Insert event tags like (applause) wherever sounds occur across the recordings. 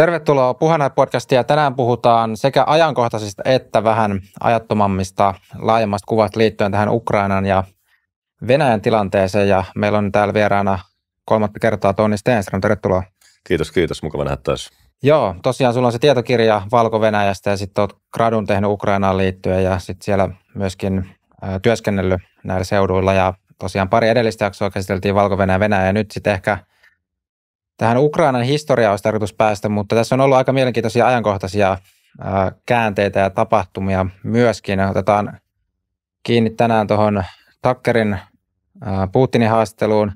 Tervetuloa Puhanai-podcastiin ja tänään puhutaan sekä ajankohtaisista että vähän ajattomammista laajemmasta kuvat liittyen tähän Ukrainan ja Venäjän tilanteeseen ja meillä on täällä vieraana kolmatta kertaa Toni Stenström. Tervetuloa. Kiitos, kiitos. Mukava nähdä taas. Joo, tosiaan sulla on se tietokirja Valko-Venäjästä ja sitten olet gradun tehnyt Ukrainaan liittyen ja sitten siellä myöskin äh, työskennellyt näillä seuduilla ja tosiaan pari edellistä jaksoa käsiteltiin valko ja Venäjä ja nyt sitten ehkä – Tähän Ukrainan historiaan olisi tarkoitus päästä, mutta tässä on ollut aika mielenkiintoisia ajankohtaisia käänteitä ja tapahtumia myöskin. Otetaan kiinni tänään tuohon Takkerin Putinin haasteluun,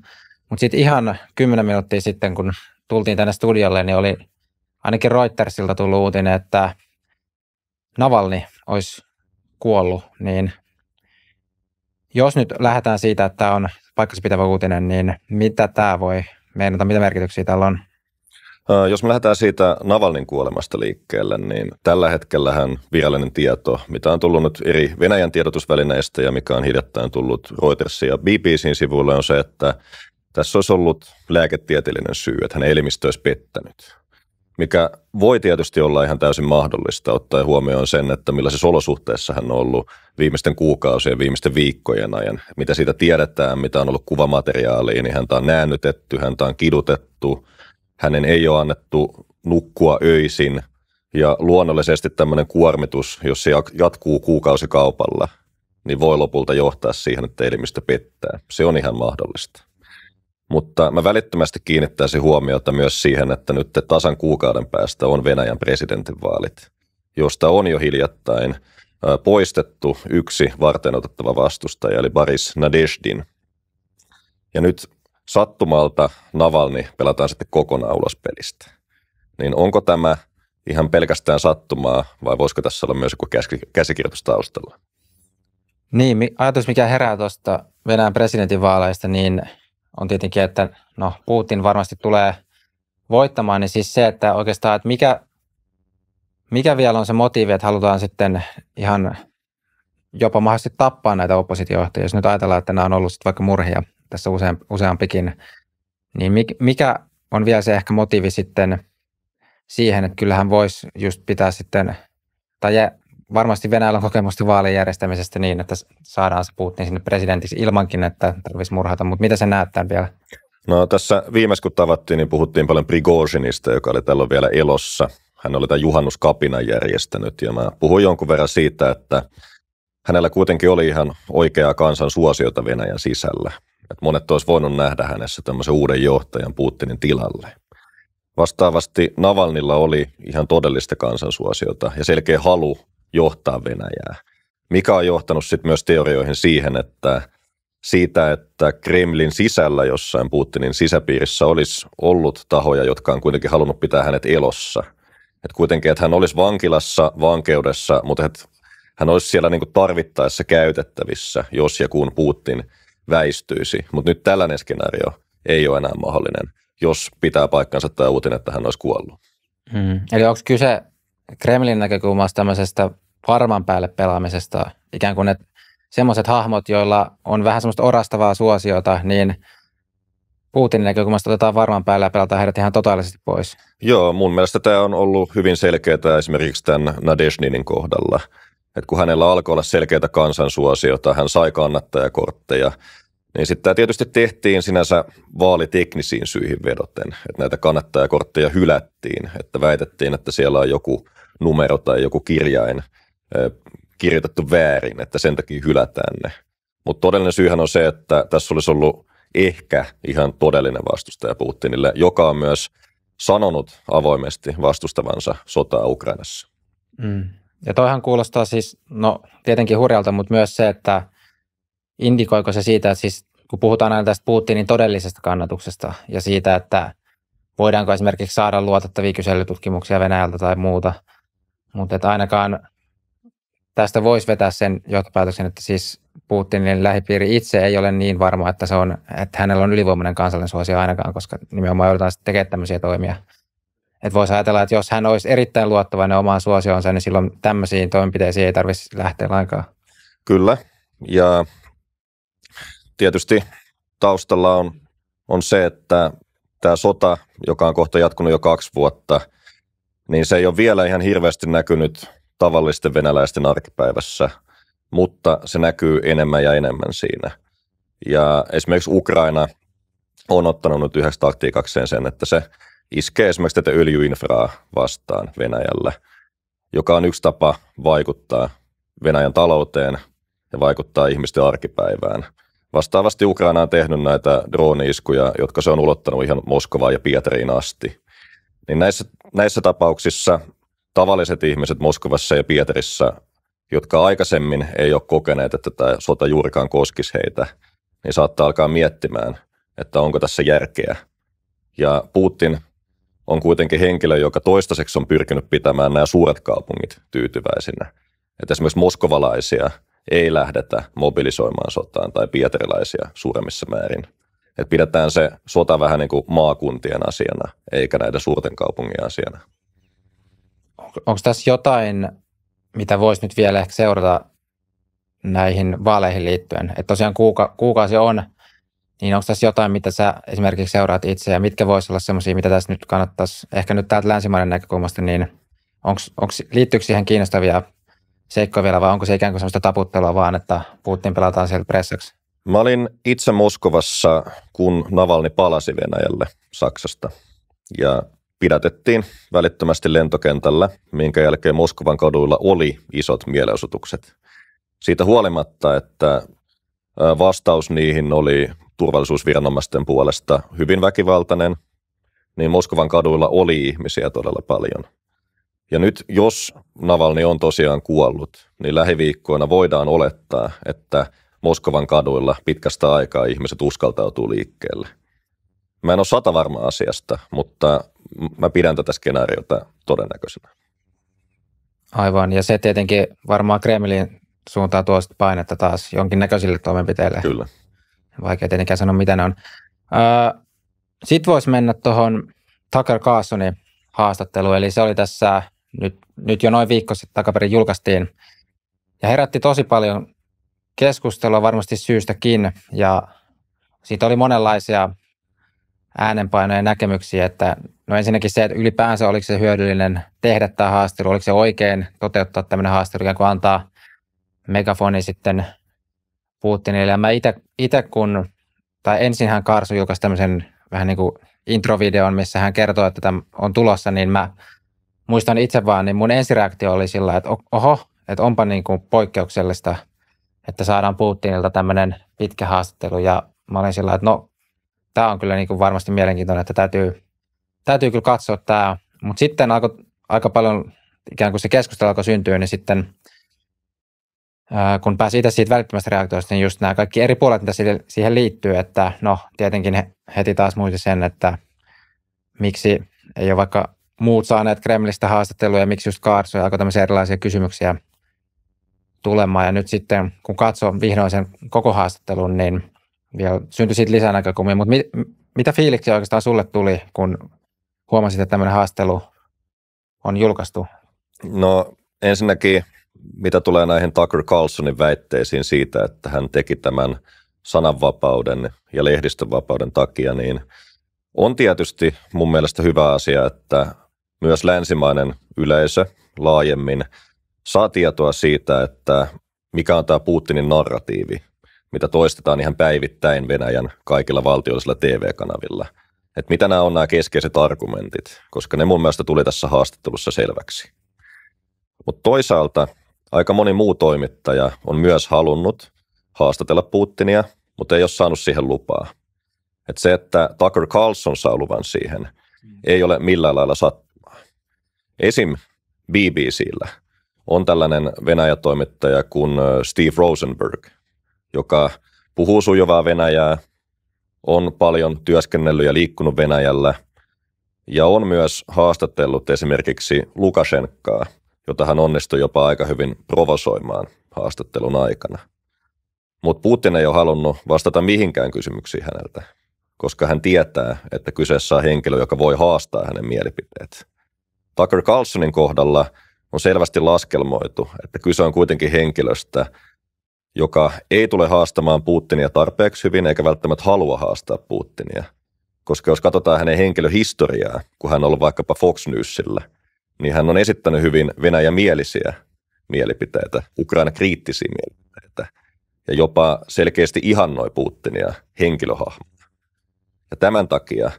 mutta sitten ihan kymmenen minuuttia sitten, kun tultiin tänne studiolle, niin oli ainakin Reutersilta tullut uutinen, että Navalni olisi kuollut, niin jos nyt lähdetään siitä, että tämä on paikkansa pitävä uutinen, niin mitä tämä voi meinata, mitä merkityksiä tällä on? Jos me lähdetään siitä Navalnin kuolemasta liikkeelle, niin tällä hetkellähän virallinen tieto, mitä on tullut nyt eri Venäjän tiedotusvälineistä ja mikä on hiljattain tullut Reutersin ja BBCin sivuille, on se, että tässä olisi ollut lääketieteellinen syy, että hän elimistö olisi pettänyt mikä voi tietysti olla ihan täysin mahdollista, ottaa huomioon sen, että millaisessa olosuhteessa hän on ollut viimeisten kuukausien, viimeisten viikkojen ajan. Mitä siitä tiedetään, mitä on ollut kuvamateriaalia, niin häntä on näännytetty, häntä on kidutettu, hänen ei ole annettu nukkua öisin. Ja luonnollisesti tämmöinen kuormitus, jos se jatkuu kuukausikaupalla, niin voi lopulta johtaa siihen, että elimistö pettää. Se on ihan mahdollista. Mutta mä välittömästi kiinnittäisin huomiota myös siihen, että nyt tasan kuukauden päästä on Venäjän presidentinvaalit, josta on jo hiljattain poistettu yksi varteenotettava vastustaja, eli Boris Nadeshdin. Ja nyt sattumalta Navalni pelataan sitten kokonaan ulos pelistä. Niin onko tämä ihan pelkästään sattumaa vai voisiko tässä olla myös joku käsikirjoitus taustalla? Niin, ajatus mikä herää tuosta Venäjän presidentinvaaleista, niin – on tietenkin, että no Putin varmasti tulee voittamaan, niin siis se, että oikeastaan, että mikä, mikä vielä on se motiivi, että halutaan sitten ihan jopa mahdollisesti tappaa näitä oppositiojohtajia, jos nyt ajatellaan, että nämä on ollut vaikka murhia tässä useampikin, niin mikä on vielä se ehkä motiivi sitten siihen, että kyllähän voisi just pitää sitten, tai varmasti Venäjällä on kokemusta vaalien järjestämisestä niin, että saadaan se Putin sinne presidentiksi ilmankin, että tarvitsisi murhata, mutta mitä se näyttää vielä? No tässä viimeis kun tavattiin, niin puhuttiin paljon Prigozhinista, joka oli tällöin vielä elossa. Hän oli tämän juhannuskapinan järjestänyt ja mä puhuin jonkun verran siitä, että hänellä kuitenkin oli ihan oikeaa kansan suosiota Venäjän sisällä. Et monet olisi voinut nähdä hänessä tämmöisen uuden johtajan Putinin tilalle. Vastaavasti Navalnilla oli ihan todellista kansansuosiota ja selkeä halu johtaa Venäjää, mikä on johtanut sitten myös teorioihin siihen, että siitä, että Kremlin sisällä jossain Putinin sisäpiirissä olisi ollut tahoja, jotka on kuitenkin halunnut pitää hänet elossa. Et kuitenkin, että hän olisi vankilassa, vankeudessa, mutta et hän olisi siellä niinku tarvittaessa käytettävissä, jos ja kun Putin väistyisi. Mutta nyt tällainen skenaario ei ole enää mahdollinen, jos pitää paikkansa tämä uutinen, että hän olisi kuollut. Hmm. Eli onko kyse Kremlin näkökulmasta tämmöisestä varman päälle pelaamisesta, ikään kuin ne semmoiset hahmot, joilla on vähän semmoista orastavaa suosiota, niin Putinin näkökulmasta otetaan varman päällä ja pelataan heidät ihan totaalisesti pois. Joo, mun mielestä tämä on ollut hyvin selkeää esimerkiksi tämän Nadeshninin kohdalla. Et kun hänellä alkoi olla selkeitä kansansuosiota, hän sai kannattajakortteja, niin sitten tämä tietysti tehtiin sinänsä vaaliteknisiin syihin vedoten, että näitä kannattajakortteja hylättiin, että väitettiin, että siellä on joku numero tai joku kirjain – kirjoitettu väärin, että sen takia hylätään ne. Mutta todellinen syyhän on se, että tässä olisi ollut ehkä ihan todellinen vastustaja Putinille, joka on myös sanonut avoimesti vastustavansa sotaa Ukrainassa. Mm. Ja toihan kuulostaa siis, no tietenkin hurjalta, mutta myös se, että indikoiko se siitä, että siis kun puhutaan aina tästä Putinin todellisesta kannatuksesta ja siitä, että voidaanko esimerkiksi saada luotettavia kyselytutkimuksia Venäjältä tai muuta, mutta että ainakaan tästä voisi vetää sen johtopäätöksen, että siis Putinin lähipiiri itse ei ole niin varma, että, se on, että hänellä on ylivoimainen kansallinen suosio ainakaan, koska nimenomaan joudutaan sitten tekemään tämmöisiä toimia. Että voisi ajatella, että jos hän olisi erittäin luottavainen omaan suosioonsa, niin silloin tämmöisiin toimenpiteisiin ei tarvitsisi lähteä lainkaan. Kyllä, ja tietysti taustalla on, on se, että tämä sota, joka on kohta jatkunut jo kaksi vuotta, niin se ei ole vielä ihan hirveästi näkynyt tavallisten venäläisten arkipäivässä, mutta se näkyy enemmän ja enemmän siinä. Ja esimerkiksi Ukraina on ottanut nyt yhdeksi taktiikakseen sen, että se iskee esimerkiksi tätä öljyinfraa vastaan Venäjällä, joka on yksi tapa vaikuttaa Venäjän talouteen ja vaikuttaa ihmisten arkipäivään. Vastaavasti Ukraina on tehnyt näitä drooniiskuja, jotka se on ulottanut ihan Moskovaan ja Pietariin asti. Niin näissä, näissä tapauksissa tavalliset ihmiset Moskovassa ja Pietarissa, jotka aikaisemmin ei ole kokeneet, että tämä sota juurikaan koskisi heitä, niin saattaa alkaa miettimään, että onko tässä järkeä. Ja Putin on kuitenkin henkilö, joka toistaiseksi on pyrkinyt pitämään nämä suuret kaupungit tyytyväisinä. Että esimerkiksi moskovalaisia ei lähdetä mobilisoimaan sotaan tai Pietarilaisia suuremmissa määrin. Että pidetään se sota vähän niin kuin maakuntien asiana, eikä näiden suurten kaupungin asiana onko tässä jotain, mitä voisi nyt vielä ehkä seurata näihin vaaleihin liittyen? Että tosiaan kuuka, kuukausi on, niin onko tässä jotain, mitä sä esimerkiksi seuraat itse ja mitkä voisi olla semmoisia, mitä tässä nyt kannattaisi, ehkä nyt täältä länsimaiden näkökulmasta, niin onko, liittyykö siihen kiinnostavia seikkoja vielä vai onko se ikään kuin semmoista taputtelua vaan, että Putin pelataan siellä pressaksi? Mä olin itse Moskovassa, kun Navalni palasi Venäjälle Saksasta. Ja pidätettiin välittömästi lentokentällä, minkä jälkeen Moskovan kaduilla oli isot mielenosoitukset. Siitä huolimatta, että vastaus niihin oli turvallisuusviranomaisten puolesta hyvin väkivaltainen, niin Moskovan kaduilla oli ihmisiä todella paljon. Ja nyt jos Navalni on tosiaan kuollut, niin lähiviikkoina voidaan olettaa, että Moskovan kaduilla pitkästä aikaa ihmiset uskaltautuu liikkeelle. Mä en ole sata varma asiasta, mutta mä pidän tätä skenaariota todennäköisenä. Aivan, ja se tietenkin varmaan Kremlin suuntaa tuo painetta taas jonkinnäköisille toimenpiteille. Kyllä. Vaikea tietenkään sanoa, mitä ne on. Äh, sitten voisi mennä tuohon Tucker Carlsonin haastatteluun, eli se oli tässä nyt, nyt jo noin viikko sitten takaperin julkaistiin, ja herätti tosi paljon keskustelua varmasti syystäkin, ja siitä oli monenlaisia äänenpainoja ja näkemyksiä, että no ensinnäkin se, että ylipäänsä oliko se hyödyllinen tehdä tämä haastelu, oliko se oikein toteuttaa tämmöinen haastelu, ikään kuin antaa megafoni sitten Putinille. Ja mä itse kun, tai ensin hän Karsu julkaisi tämmöisen vähän niin kuin introvideon, missä hän kertoo, että tämä on tulossa, niin mä muistan itse vaan, niin mun ensireaktio oli sillä, että oho, että onpa niin kuin poikkeuksellista, että saadaan Putinilta tämmöinen pitkä haastattelu. Ja mä olin sillä, että no tämä on kyllä niin kuin varmasti mielenkiintoinen, että täytyy, täytyy kyllä katsoa tämä. Mutta sitten alkoi aika paljon, ikään kuin se keskustelu alkoi syntyä, niin sitten ää, kun pääsi itse siitä välittömästä reaktiosta, niin just nämä kaikki eri puolet, mitä siihen liittyy, että no tietenkin heti taas muisti sen, että miksi ei ole vaikka muut saaneet Kremlistä ja miksi just Kaarso ja alkoi tämmöisiä erilaisia kysymyksiä tulemaan. Ja nyt sitten, kun katsoo vihdoin sen koko haastattelun, niin ja syntyi siitä lisänäkökulmia, mutta mit, mitä fiiliksiä oikeastaan sulle tuli, kun huomasit, että tämmöinen haastelu on julkaistu? No ensinnäkin, mitä tulee näihin Tucker Carlsonin väitteisiin siitä, että hän teki tämän sananvapauden ja lehdistönvapauden takia, niin on tietysti mun mielestä hyvä asia, että myös länsimainen yleisö laajemmin saa tietoa siitä, että mikä on tämä Putinin narratiivi mitä toistetaan ihan päivittäin Venäjän kaikilla valtiollisilla TV-kanavilla. Että mitä nämä on nämä keskeiset argumentit, koska ne mun mielestä tuli tässä haastattelussa selväksi. Mutta toisaalta aika moni muu toimittaja on myös halunnut haastatella Putinia, mutta ei ole saanut siihen lupaa. Et se, että Tucker Carlson saa luvan siihen, ei ole millään lailla sattumaa. Esim. BBCllä on tällainen Venäjä-toimittaja kuin äh, Steve Rosenberg, joka puhuu sujuvaa Venäjää, on paljon työskennellyt ja liikkunut Venäjällä ja on myös haastatellut esimerkiksi Lukashenkaa, jota hän onnistui jopa aika hyvin provosoimaan haastattelun aikana. Mutta Putin ei ole halunnut vastata mihinkään kysymyksiin häneltä, koska hän tietää, että kyseessä on henkilö, joka voi haastaa hänen mielipiteet. Tucker Carlsonin kohdalla on selvästi laskelmoitu, että kyse on kuitenkin henkilöstä, joka ei tule haastamaan Putinia tarpeeksi hyvin eikä välttämättä halua haastaa Putinia. Koska jos katsotaan hänen henkilöhistoriaa, kun hän on ollut vaikkapa Fox Newsillä, niin hän on esittänyt hyvin mielisiä mielipiteitä, Ukraina-kriittisiä mielipiteitä, ja jopa selkeästi ihannoi Putinia henkilöhahmona. Ja tämän takia,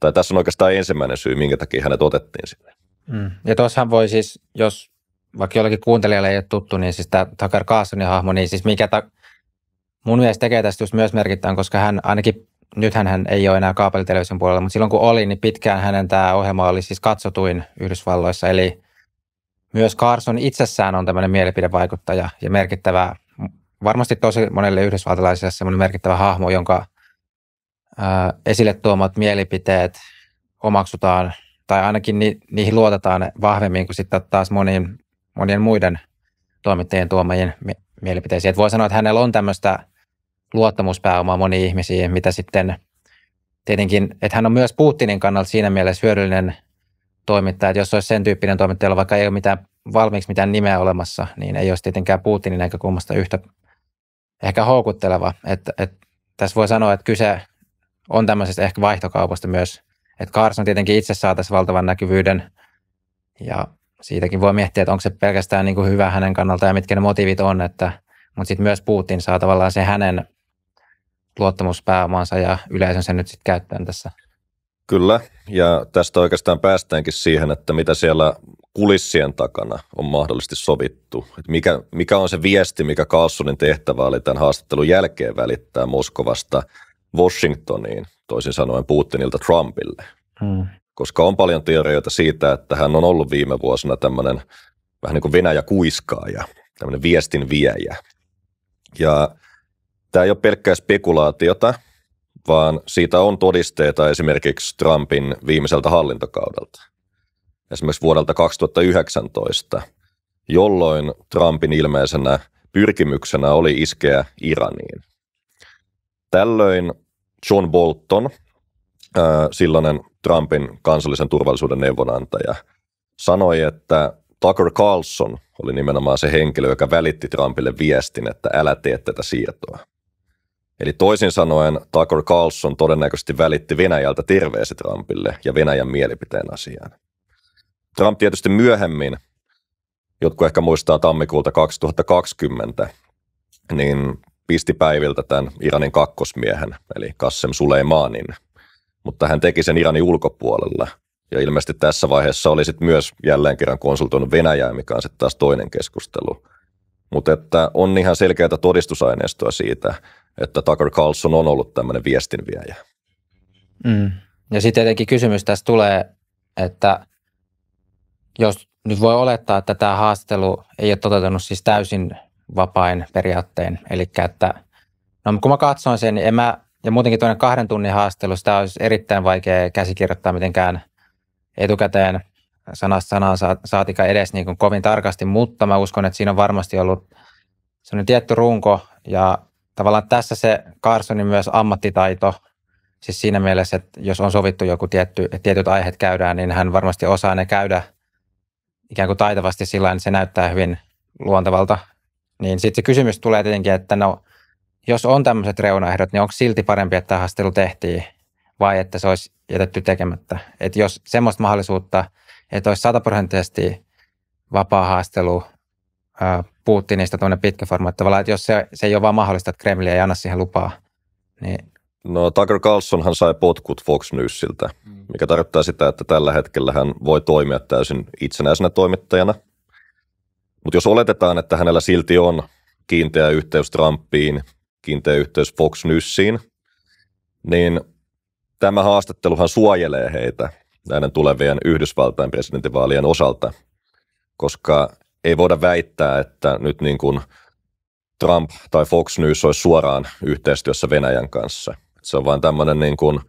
tai tässä on oikeastaan ensimmäinen syy, minkä takia hänet otettiin sinne. Mm. Ja tuossahan voi siis, jos vaikka jollakin kuuntelijalle ei ole tuttu, niin siis tämä Tucker Carlsonin hahmo, niin siis mikä ta- mun mielestä tekee tästä just myös merkittävän, koska hän ainakin, nythän hän ei ole enää kaapelitelevision puolella, mutta silloin kun oli, niin pitkään hänen tämä ohjelma oli siis katsotuin Yhdysvalloissa, eli myös Carson itsessään on tämmöinen mielipidevaikuttaja ja merkittävä, varmasti tosi monelle yhdysvaltalaiselle semmoinen merkittävä hahmo, jonka ää, esille tuomat mielipiteet omaksutaan tai ainakin ni, niihin luotetaan vahvemmin kuin sitten taas moniin monien muiden toimittajien tuomajien mielipiteisiin. Että voi sanoa, että hänellä on tämmöistä luottamuspääomaa moniin ihmisiin, mitä sitten tietenkin, että hän on myös Putinin kannalta siinä mielessä hyödyllinen toimittaja, että jos olisi sen tyyppinen toimittaja, jolla vaikka ei ole mitään, valmiiksi mitään nimeä olemassa, niin ei olisi tietenkään Putinin näkökulmasta yhtä ehkä houkutteleva. Että, että tässä voi sanoa, että kyse on tämmöisestä ehkä vaihtokaupasta myös, että Carson tietenkin itse saa tässä valtavan näkyvyyden ja siitäkin voi miettiä, että onko se pelkästään niin kuin hyvä hänen kannalta ja mitkä ne motiivit on, että, mutta sitten myös Putin saa tavallaan se hänen luottamuspääomansa ja sen nyt sitten käyttöön tässä. Kyllä, ja tästä oikeastaan päästäänkin siihen, että mitä siellä kulissien takana on mahdollisesti sovittu. että mikä, mikä on se viesti, mikä Kaassunin tehtävä oli tämän haastattelun jälkeen välittää Moskovasta Washingtoniin, toisin sanoen Putinilta Trumpille. Hmm koska on paljon teorioita siitä, että hän on ollut viime vuosina tämmöinen vähän niin kuin Venäjä-kuiskaaja, tämmöinen viestin viejä. Ja tämä ei ole pelkkää spekulaatiota, vaan siitä on todisteita esimerkiksi Trumpin viimeiseltä hallintokaudelta. Esimerkiksi vuodelta 2019, jolloin Trumpin ilmeisenä pyrkimyksenä oli iskeä Iraniin. Tällöin John Bolton – silloinen Trumpin kansallisen turvallisuuden neuvonantaja, sanoi, että Tucker Carlson oli nimenomaan se henkilö, joka välitti Trumpille viestin, että älä tee tätä siirtoa. Eli toisin sanoen Tucker Carlson todennäköisesti välitti Venäjältä terveesi Trumpille ja Venäjän mielipiteen asiaan. Trump tietysti myöhemmin, jotkut ehkä muistaa tammikuulta 2020, niin pisti päiviltä tämän Iranin kakkosmiehen, eli Kassem Suleimanin – mutta hän teki sen Iranin ulkopuolella. Ja ilmeisesti tässä vaiheessa oli sitten myös jälleen kerran konsultoinut Venäjää, mikä on sitten taas toinen keskustelu. Mutta että on ihan selkeää todistusaineistoa siitä, että Tucker Carlson on ollut tämmöinen viestinviejä. Mm. Ja sitten tietenkin kysymys tässä tulee, että jos nyt voi olettaa, että tämä haastelu ei ole toteutunut siis täysin vapain periaatteen, eli että no, kun mä katsoin sen, niin en mä ja muutenkin tuonne kahden tunnin haastelu, sitä olisi erittäin vaikea käsikirjoittaa mitenkään etukäteen sanasta sanaan saatika edes niin kuin kovin tarkasti, mutta mä uskon, että siinä on varmasti ollut sellainen tietty runko ja tavallaan tässä se Carsonin myös ammattitaito, siis siinä mielessä, että jos on sovittu joku tietty, tietyt aiheet käydään, niin hän varmasti osaa ne käydä ikään kuin taitavasti sillä että se näyttää hyvin luontevalta. Niin sitten se kysymys tulee tietenkin, että no jos on tämmöiset reunaehdot, niin onko silti parempi, että haastelu tehtiin vai että se olisi jätetty tekemättä? Että jos semmoista mahdollisuutta, että olisi sataprosenttisesti vapaa haastelu Putinista tuonne pitkä forma, että että jos se, se ei ole vaan mahdollista, että Kremli ei anna siihen lupaa, niin No Tucker Carlsonhan sai potkut Fox Newsiltä, mm. mikä tarkoittaa sitä, että tällä hetkellä hän voi toimia täysin itsenäisenä toimittajana. Mutta jos oletetaan, että hänellä silti on kiinteä yhteys Trumpiin kiinteä yhteys Fox Newsiin, niin tämä haastatteluhan suojelee heitä näiden tulevien Yhdysvaltain presidentinvaalien osalta, koska ei voida väittää, että nyt niin kuin Trump tai Fox News olisi suoraan yhteistyössä Venäjän kanssa. Se on vain tämmöinen niin kuin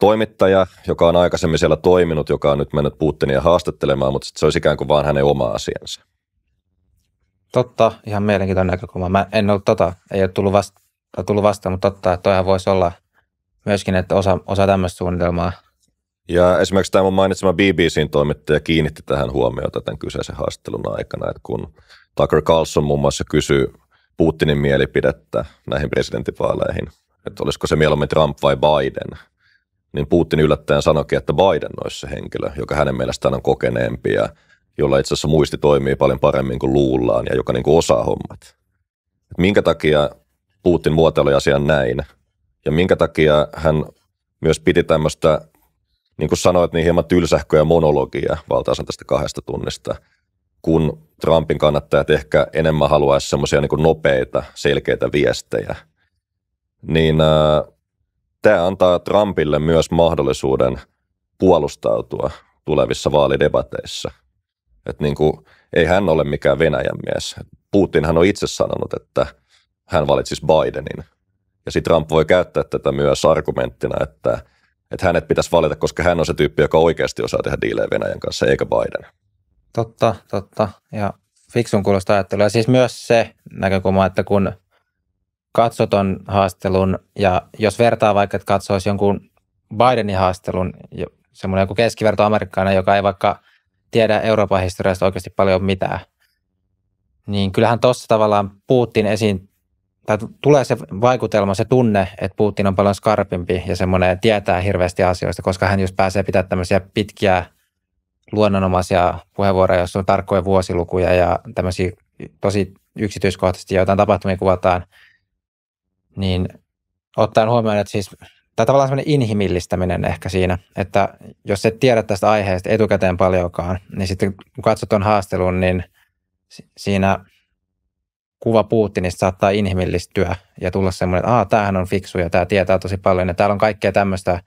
toimittaja, joka on aikaisemmin siellä toiminut, joka on nyt mennyt Putinia haastattelemaan, mutta se olisi ikään kuin vain hänen oma asiansa. Totta, ihan mielenkiintoinen näkökulma. Mä en ole tota, ei ole tullut, vasta, tullut vastaan, mutta totta, että toihan voisi olla myöskin, että osa, osa tämmöistä suunnitelmaa. Ja esimerkiksi tämä mun mainitsema BBCn toimittaja kiinnitti tähän huomiota tämän kyseisen haastattelun aikana, että kun Tucker Carlson muun muassa kysyi Putinin mielipidettä näihin presidentinvaaleihin, että olisiko se mieluummin Trump vai Biden, niin Putin yllättäen sanoikin, että Biden olisi se henkilö, joka hänen mielestään on kokeneempi ja jolla itse asiassa muisti toimii paljon paremmin kuin luullaan ja joka niin kuin osaa hommat. Et minkä takia Putin muotoili asian näin ja minkä takia hän myös piti tämmöistä, niin kuin sanoit, niin hieman tylsähköä monologia valtaosan tästä kahdesta tunnista, kun Trumpin kannattajat ehkä enemmän haluaisi semmoisia niin nopeita, selkeitä viestejä, niin äh, tämä antaa Trumpille myös mahdollisuuden puolustautua tulevissa vaalidebateissa – että niin kuin, ei hän ole mikään Venäjän mies. Putinhan on itse sanonut, että hän valitsisi Bidenin. Ja sitten Trump voi käyttää tätä myös argumenttina, että, että hänet pitäisi valita, koska hän on se tyyppi, joka oikeasti osaa tehdä diilejä Venäjän kanssa, eikä Biden. Totta, totta. Ja fiksun kuulosta ajattelua. Ja siis myös se näkökulma, että kun katsoton haastelun ja jos vertaa vaikka, että katsoisi jonkun Bidenin haastelun, semmoinen joku keskiverto amerikkana, joka ei vaikka – tiedä Euroopan historiasta oikeasti paljon mitään. Niin kyllähän tuossa tavallaan Putin esiin, tai tulee se vaikutelma, se tunne, että Putin on paljon skarpimpi ja semmoinen tietää hirveästi asioista, koska hän just pääsee pitämään tämmöisiä pitkiä luonnonomaisia puheenvuoroja, joissa on tarkkoja vuosilukuja ja tämmöisiä tosi yksityiskohtaisesti jotain tapahtumia kuvataan, niin ottaen huomioon, että siis tai tavallaan semmoinen inhimillistäminen ehkä siinä, että jos et tiedä tästä aiheesta etukäteen paljonkaan, niin sitten kun katsot tuon haastelun, niin siinä kuva Putinista saattaa inhimillistyä ja tulla semmoinen, että tämähän on fiksu ja tämä tietää tosi paljon ja täällä on kaikkea tämmöistä,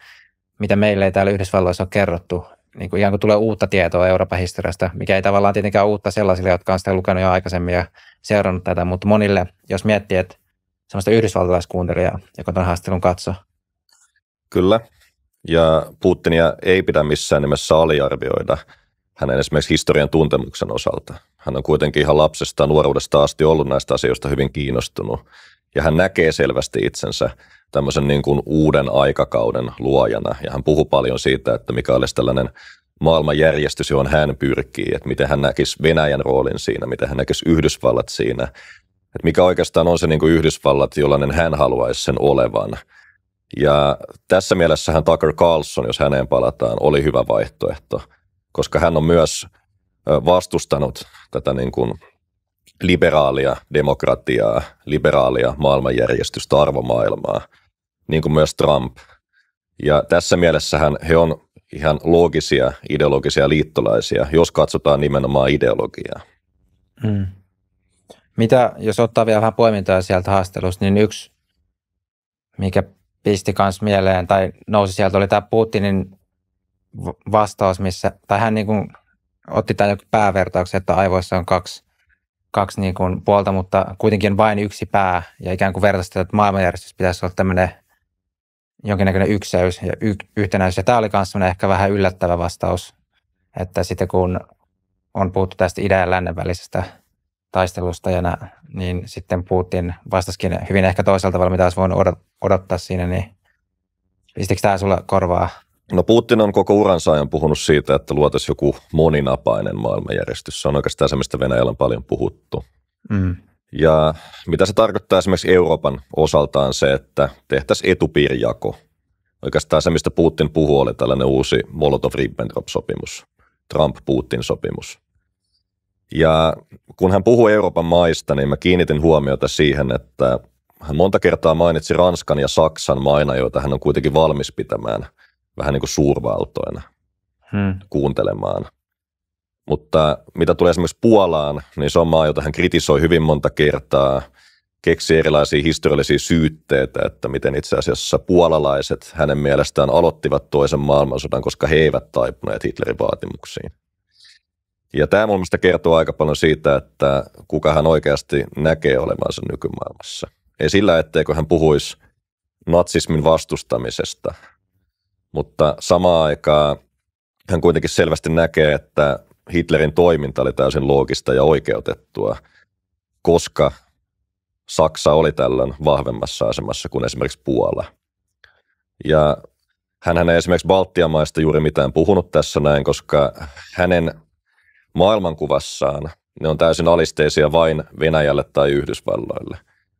mitä meille ei täällä Yhdysvalloissa ole kerrottu. Niin kuin ihan kuin tulee uutta tietoa Euroopan historiasta, mikä ei tavallaan tietenkään ole uutta sellaisille, jotka on sitä lukenut jo aikaisemmin ja seurannut tätä, mutta monille, jos miettii, että semmoista yhdysvaltalaiskuuntelijaa, joka tuon haastelun katsoi, Kyllä, ja Putinia ei pidä missään nimessä aliarvioida hänen esimerkiksi historian tuntemuksen osalta. Hän on kuitenkin ihan lapsesta nuoruudesta asti ollut näistä asioista hyvin kiinnostunut ja hän näkee selvästi itsensä tämmöisen niin kuin uuden aikakauden luojana. Ja hän puhuu paljon siitä, että mikä olisi tällainen maailmanjärjestys, johon hän pyrkii, että miten hän näkisi Venäjän roolin siinä, miten hän näkisi Yhdysvallat siinä, että mikä oikeastaan on se niin kuin Yhdysvallat, jollainen hän haluaisi sen olevan – ja tässä mielessähän Tucker Carlson, jos häneen palataan, oli hyvä vaihtoehto, koska hän on myös vastustanut tätä niin kuin liberaalia demokratiaa, liberaalia maailmanjärjestystä, arvomaailmaa, niin kuin myös Trump. Ja tässä mielessähän he on ihan loogisia ideologisia liittolaisia, jos katsotaan nimenomaan ideologiaa. Hmm. Mitä, jos ottaa vielä vähän poimintoja sieltä haastelusta, niin yksi, mikä pisti myös mieleen, tai nousi sieltä, oli tämä Putinin vastaus, missä, tai hän niin kuin otti tämän joku päävertauksen, että aivoissa on kaksi, kaksi niin kuin puolta, mutta kuitenkin vain yksi pää, ja ikään kuin vertaisi että maailmanjärjestys pitäisi olla tämmöinen jonkinnäköinen ykseys ja y- yhtenäisyys. Ja tämä oli myös ehkä vähän yllättävä vastaus, että sitten kun on puhuttu tästä idän ja lännen välisestä taistelusta ja niin sitten Putin vastasikin hyvin ehkä toiselta tavalla, mitä olisi voinut odottaa siinä, niin pistikö tämä sulla korvaa? No Putin on koko uransa ajan puhunut siitä, että luotaisiin joku moninapainen maailmanjärjestys. Se on oikeastaan se, mistä Venäjällä on paljon puhuttu. Mm. Ja mitä se tarkoittaa esimerkiksi Euroopan osaltaan se, että tehtäisiin etupiirijako. Oikeastaan se, mistä Putin puhuu, oli tällainen uusi Molotov-Ribbentrop-sopimus, Trump-Putin-sopimus. Ja kun hän puhui Euroopan maista, niin mä kiinnitin huomiota siihen, että hän monta kertaa mainitsi Ranskan ja Saksan maina, joita hän on kuitenkin valmis pitämään vähän niin kuin suurvaltoina hmm. kuuntelemaan. Mutta mitä tulee esimerkiksi Puolaan, niin se on maa, jota hän kritisoi hyvin monta kertaa, keksi erilaisia historiallisia syytteitä, että miten itse asiassa puolalaiset hänen mielestään aloittivat toisen maailmansodan, koska he eivät taipuneet Hitlerin vaatimuksiin. Ja tämä mun mielestä kertoo aika paljon siitä, että kuka hän oikeasti näkee olevansa nykymaailmassa. Ei sillä, etteikö hän puhuisi natsismin vastustamisesta, mutta samaan aikaan hän kuitenkin selvästi näkee, että Hitlerin toiminta oli täysin loogista ja oikeutettua, koska Saksa oli tällöin vahvemmassa asemassa kuin esimerkiksi Puola. Ja hän ei esimerkiksi Baltian maista juuri mitään puhunut tässä näin, koska hänen maailmankuvassaan ne on täysin alisteisia vain Venäjälle tai Yhdysvalloille.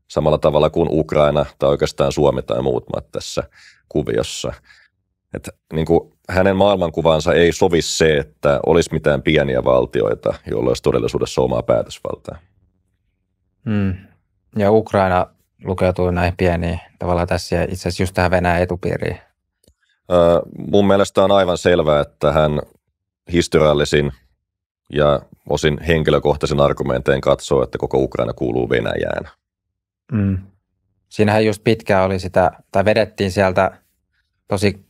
Samalla tavalla kuin Ukraina tai oikeastaan Suomi tai muut maat tässä kuviossa. Että niin kuin hänen maailmankuvansa ei sovi se, että olisi mitään pieniä valtioita, joilla olisi todellisuudessa omaa päätösvaltaa. Mm. Ja Ukraina lukeutuu näihin pieniin tavallaan tässä ja itse asiassa just tähän Venäjän etupiiriin. Öö, mun mielestä on aivan selvää, että hän historiallisin ja osin henkilökohtaisen argumenteen katsoo, että koko Ukraina kuuluu Venäjään. Mm. Siinähän just pitkään oli sitä, tai vedettiin sieltä tosi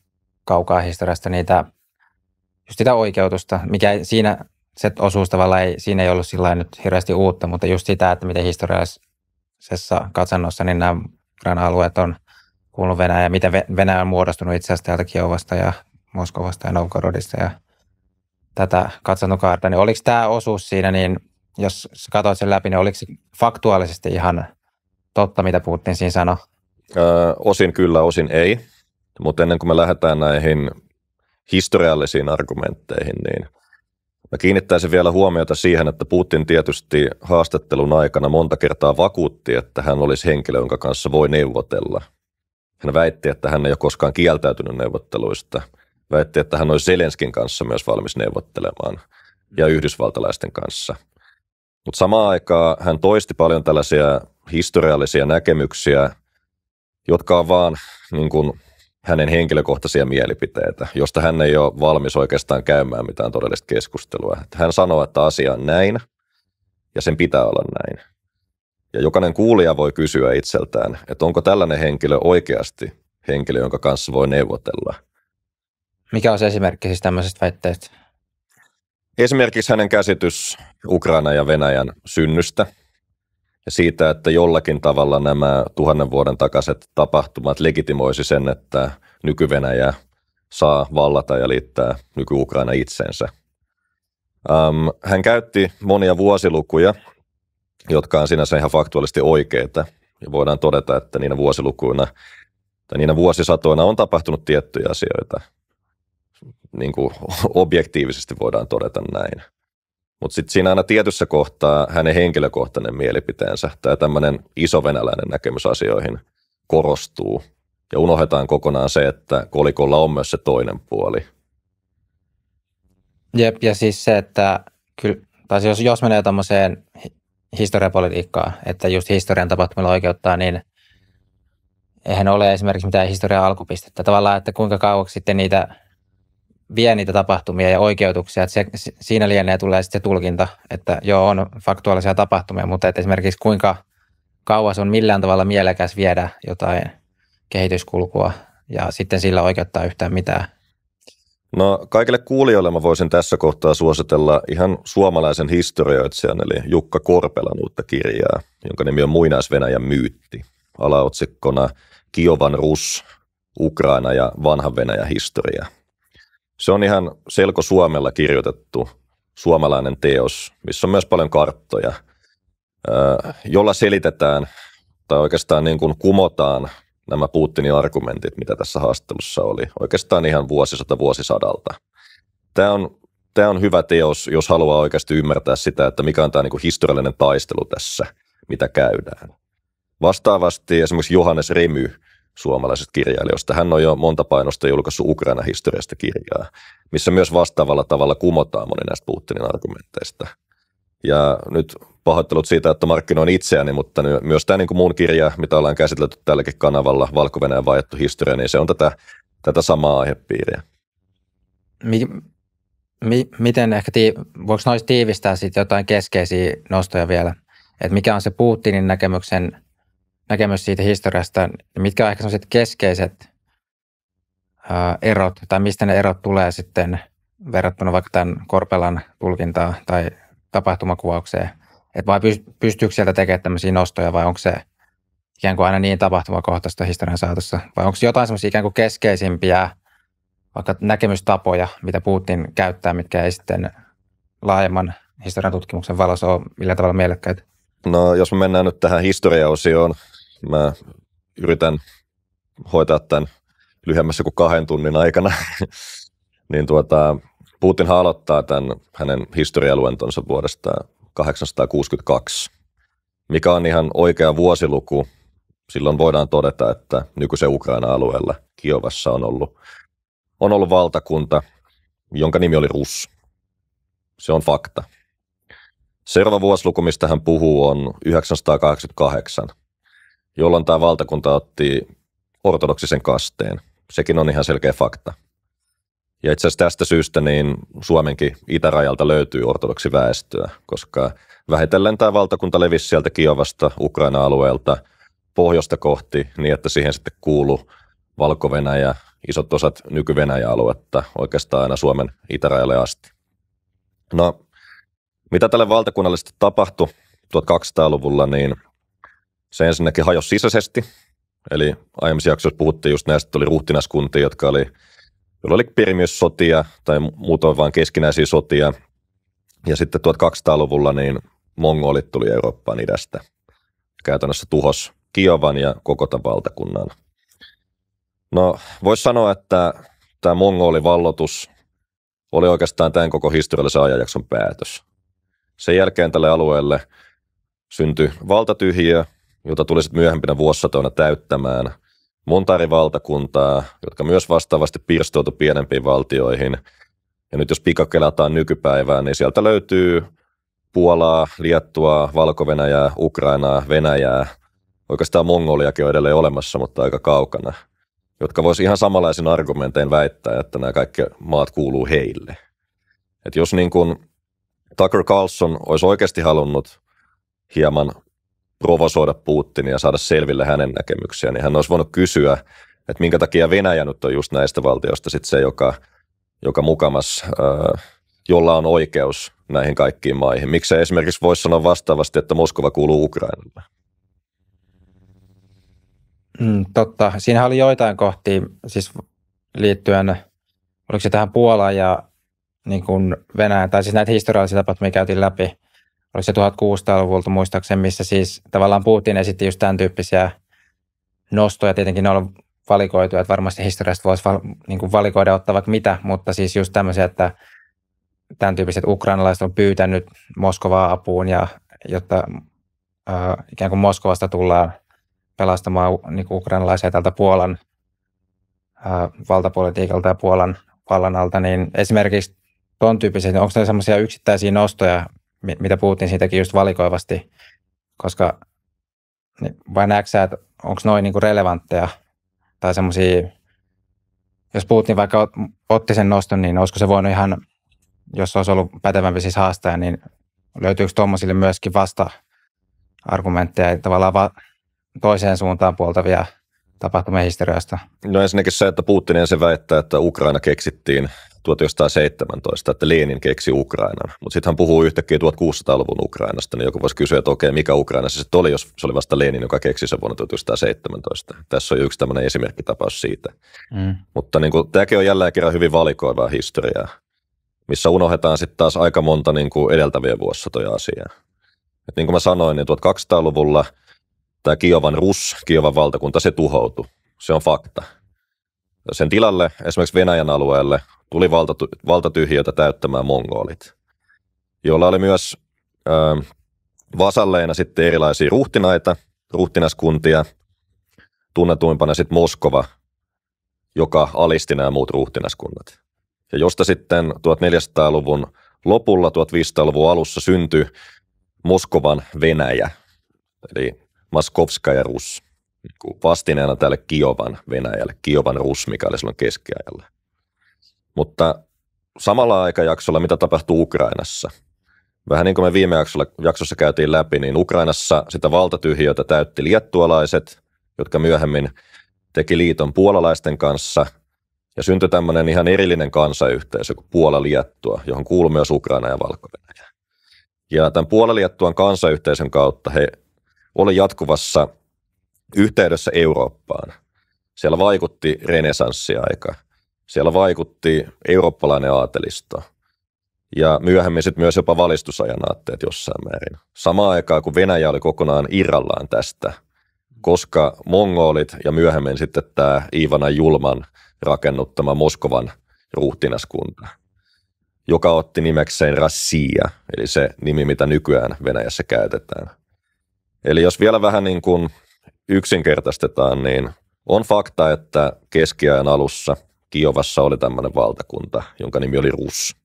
kaukaa historiasta niitä, just sitä oikeutusta, mikä siinä se osuus tavallaan ei, siinä ei ollut sillä nyt hirveästi uutta, mutta just sitä, että miten historiallisessa katsannossa niin nämä ukraina alueet on kuulunut Venäjään ja miten Venäjä on muodostunut itse asiassa täältä Kiovasta ja Moskovasta ja Novgorodista ja tätä katsantokaarta, niin oliko tämä osuus siinä, niin jos katsoit sen läpi, niin oliko se faktuaalisesti ihan totta, mitä Putin siinä sanoi? Öö, osin kyllä, osin ei. Mutta ennen kuin me lähdetään näihin historiallisiin argumentteihin, niin mä kiinnittäisin vielä huomiota siihen, että Putin tietysti haastattelun aikana monta kertaa vakuutti, että hän olisi henkilö, jonka kanssa voi neuvotella. Hän väitti, että hän ei ole koskaan kieltäytynyt neuvotteluista – väitti, että hän olisi Zelenskin kanssa myös valmis neuvottelemaan mm. ja yhdysvaltalaisten kanssa. Mutta samaan aikaan hän toisti paljon tällaisia historiallisia näkemyksiä, jotka on vaan niin kuin, hänen henkilökohtaisia mielipiteitä, josta hän ei ole valmis oikeastaan käymään mitään todellista keskustelua. Hän sanoo, että asia on näin ja sen pitää olla näin. Ja jokainen kuulija voi kysyä itseltään, että onko tällainen henkilö oikeasti henkilö, jonka kanssa voi neuvotella – mikä on se esimerkki siis tämmöisestä väitteestä? Esimerkiksi hänen käsitys Ukraina ja Venäjän synnystä ja siitä, että jollakin tavalla nämä tuhannen vuoden takaiset tapahtumat legitimoisi sen, että nyky-Venäjä saa vallata ja liittää nyky-Ukraina itsensä. Ähm, hän käytti monia vuosilukuja, jotka on sinänsä ihan faktuaalisesti oikeita. Ja voidaan todeta, että niinä vuosilukuina tai niinä vuosisatoina on tapahtunut tiettyjä asioita niin kuin (laughs) objektiivisesti voidaan todeta näin. Mutta sitten siinä aina tietyssä kohtaa hänen henkilökohtainen mielipiteensä tai tämmöinen venäläinen näkemys asioihin korostuu. Ja unohdetaan kokonaan se, että kolikolla on myös se toinen puoli. Jep, ja siis se, että kyllä, tai siis jos, jos menee tämmöiseen historiapolitiikkaan, että just historian tapahtumilla oikeuttaa, niin eihän ole esimerkiksi mitään historian alkupistettä. Tavallaan, että kuinka kauaksi sitten niitä vie niitä tapahtumia ja oikeutuksia. Että se, siinä lienee tulee sitten se tulkinta, että joo, on faktuaalisia tapahtumia, mutta että esimerkiksi kuinka kauas on millään tavalla mielekäs viedä jotain kehityskulkua ja sitten sillä oikeuttaa yhtään mitään. No kaikille kuulijoille mä voisin tässä kohtaa suositella ihan suomalaisen historioitsijan eli Jukka Korpelan uutta kirjaa, jonka nimi on Muinais-Venäjän myytti. Alaotsikkona Kiovan Rus, Ukraina ja vanha Venäjä historia – se on ihan selko Suomella kirjoitettu suomalainen teos, missä on myös paljon karttoja, jolla selitetään tai oikeastaan niin kuin kumotaan nämä Putinin argumentit, mitä tässä haastattelussa oli, oikeastaan ihan vuosisata vuosisadalta. Tämä on, tämä on hyvä teos, jos haluaa oikeasti ymmärtää sitä, että mikä on tämä niin kuin historiallinen taistelu tässä, mitä käydään. Vastaavasti esimerkiksi Johannes Remy – suomalaisesta kirjailijoista. Hän on jo monta painosta julkaissut Ukraina-historiasta kirjaa, missä myös vastaavalla tavalla kumotaan moni näistä Putinin argumenteista. Ja nyt pahoittelut siitä, että markkinoin itseäni, mutta myös tämä niin kuin muun kirja, mitä ollaan käsitelty tälläkin kanavalla, valko vaiettu historia, niin se on tätä, tätä samaa aihepiiriä. Mi- mi- miten ehkä, tii- voiko noista tiivistää sitten jotain keskeisiä nostoja vielä? Että mikä on se Putinin näkemyksen – näkemys siitä historiasta, niin mitkä on ehkä sellaiset keskeiset ää, erot, tai mistä ne erot tulee sitten verrattuna vaikka tämän Korpelan tulkintaan tai tapahtumakuvaukseen? Et vai pystyykö sieltä tekemään tämmöisiä nostoja vai onko se ikään kuin aina niin tapahtumakohtaista historian saatossa? Vai onko jotain semmoisia ikään kuin keskeisimpiä vaikka näkemystapoja, mitä Putin käyttää, mitkä ei sitten laajemman historian tutkimuksen valossa ole millään tavalla mielekkäitä? No jos me mennään nyt tähän historiaosioon, Mä yritän hoitaa tämän lyhyemmässä kuin kahden tunnin aikana. (laughs) niin tuota, Putin aloittaa tämän hänen historialuentonsa vuodesta 862, mikä on ihan oikea vuosiluku. Silloin voidaan todeta, että nykyisen Ukraina-alueella Kiovassa on ollut, on ollut valtakunta, jonka nimi oli Rus. Se on fakta. Seuraava vuosiluku, mistä hän puhuu, on 988, jolloin tämä valtakunta otti ortodoksisen kasteen. Sekin on ihan selkeä fakta. Ja itse asiassa tästä syystä niin Suomenkin itärajalta löytyy ortodoksiväestöä, koska vähitellen tämä valtakunta levisi sieltä Kiovasta, Ukraina-alueelta, pohjoista kohti, niin että siihen sitten kuuluu valko isot osat nyky aluetta oikeastaan aina Suomen itärajalle asti. No, mitä tälle valtakunnalle sitten tapahtui 1200-luvulla, niin se ensinnäkin hajosi sisäisesti, eli aiemmissa jaksoissa puhuttiin just näistä, että oli ruhtinaskuntia, jotka oli, joilla oli perimyssotia tai muutoin vain keskinäisiä sotia. Ja sitten 1200-luvulla niin mongolit tuli Eurooppaan idästä. Käytännössä tuhos Kiovan ja koko tämän valtakunnan. No, voisi sanoa, että tämä vallotus oli oikeastaan tämän koko historiallisen ajanjakson päätös. Sen jälkeen tälle alueelle syntyi valtatyhjiö, jota tulisit myöhempinä vuosisatoina täyttämään, monta eri valtakuntaa, jotka myös vastaavasti pirstoutu pienempiin valtioihin. Ja nyt jos pikakelataan nykypäivään, niin sieltä löytyy Puolaa, Liettua, valko Ukrainaa, Venäjää, oikeastaan Mongoliakin on edelleen olemassa, mutta aika kaukana, jotka voisi ihan samanlaisin argumentein väittää, että nämä kaikki maat kuuluu heille. Et jos niin kuin Tucker Carlson olisi oikeasti halunnut hieman provosoida Putinia ja saada selville hänen näkemyksiä, niin hän olisi voinut kysyä, että minkä takia Venäjä nyt on just näistä valtioista sit se, joka, joka mukamas, äh, jolla on oikeus näihin kaikkiin maihin. Miksi esimerkiksi voisi sanoa vastaavasti, että Moskova kuuluu Ukrainalle? Mm, totta. Siinä oli joitain kohtia, siis liittyen, oliko se tähän Puolaan ja niin kuin Venäjän, tai siis näitä historiallisia tapahtumia käytiin läpi, oliko se 1600-luvulta muistaakseni, missä siis tavallaan Putin esitti just tämän tyyppisiä nostoja. Tietenkin ne on valikoitu, että varmasti historiasta voisi val, niin kuin valikoida ottaa vaikka mitä, mutta siis just tämmöisiä, että tämän tyyppiset ukrainalaiset on pyytänyt Moskovaa apuun, ja, jotta äh, ikään kuin Moskovasta tullaan pelastamaan niin kuin ukrainalaisia tältä Puolan äh, valtapolitiikalta ja Puolan vallan alta, niin esimerkiksi tuon tyyppisiä, onko ne semmoisia yksittäisiä nostoja, mitä puhuttiin siitäkin just valikoivasti, koska niin vai näetkö sä, että onko noin niinku relevantteja tai semmoisia, jos Putin vaikka otti sen noston, niin olisiko se voinut ihan, jos olisi ollut pätevämpi siis haastaja, niin löytyykö tuommoisille myöskin vasta argumentteja ja tavallaan va- toiseen suuntaan puoltavia tapahtumien historiasta? No ensinnäkin se, että Putin se väittää, että Ukraina keksittiin 1917, että Lenin keksi Ukrainan. Mutta sitten hän puhuu yhtäkkiä 1600-luvun Ukrainasta, niin joku voisi kysyä, että okei, mikä Ukraina se oli, jos se oli vasta Lenin, joka keksi sen vuonna 1917. Tässä on yksi tämmöinen esimerkkitapaus siitä. Mm. Mutta niin kuin, tämäkin on jälleen kerran hyvin valikoivaa historiaa, missä unohdetaan sitten taas aika monta niin kuin edeltäviä vuosisatoja asiaa. Et niin kuin mä sanoin, niin 1200-luvulla tämä Kiovan Rus, Kiovan valtakunta, se tuhoutui. Se on fakta sen tilalle esimerkiksi Venäjän alueelle tuli valtaty- valtatyhjiötä täyttämään mongolit, joilla oli myös ö, ähm, vasalleina sitten erilaisia ruhtinaita, ruhtinaskuntia, tunnetuimpana sitten Moskova, joka alisti nämä muut ruhtinaskunnat. Ja josta sitten 1400-luvun lopulla, 1500-luvun alussa syntyi Moskovan Venäjä, eli Moskovska ja Rus. Niinku vastineena tälle Kiovan Venäjälle, Kiovan oli silloin keskiajalla. Mutta samalla aikajaksolla, mitä tapahtuu Ukrainassa. Vähän niin kuin me viime jaksolla, jaksossa käytiin läpi, niin Ukrainassa sitä valtatyhjöitä täytti liettualaiset, jotka myöhemmin teki liiton puolalaisten kanssa ja syntyi tämmöinen ihan erillinen kansayhteisö kuin Puola-Liettua, johon kuuluu myös Ukraina ja valko Ja tämän Puola-Liettuan kansayhteisön kautta he oli jatkuvassa yhteydessä Eurooppaan. Siellä vaikutti renesanssiaika, siellä vaikutti eurooppalainen aatelisto ja myöhemmin sitten myös jopa valistusajan aatteet jossain määrin. Samaan aikaan, kun Venäjä oli kokonaan irrallaan tästä, koska mongolit ja myöhemmin sitten tämä Iivana Julman rakennuttama Moskovan ruhtinaskunta, joka otti nimekseen Rassia, eli se nimi, mitä nykyään Venäjässä käytetään. Eli jos vielä vähän niin kuin – yksinkertaistetaan, niin on fakta, että keskiajan alussa Kiovassa oli tämmöinen valtakunta, jonka nimi oli Rus.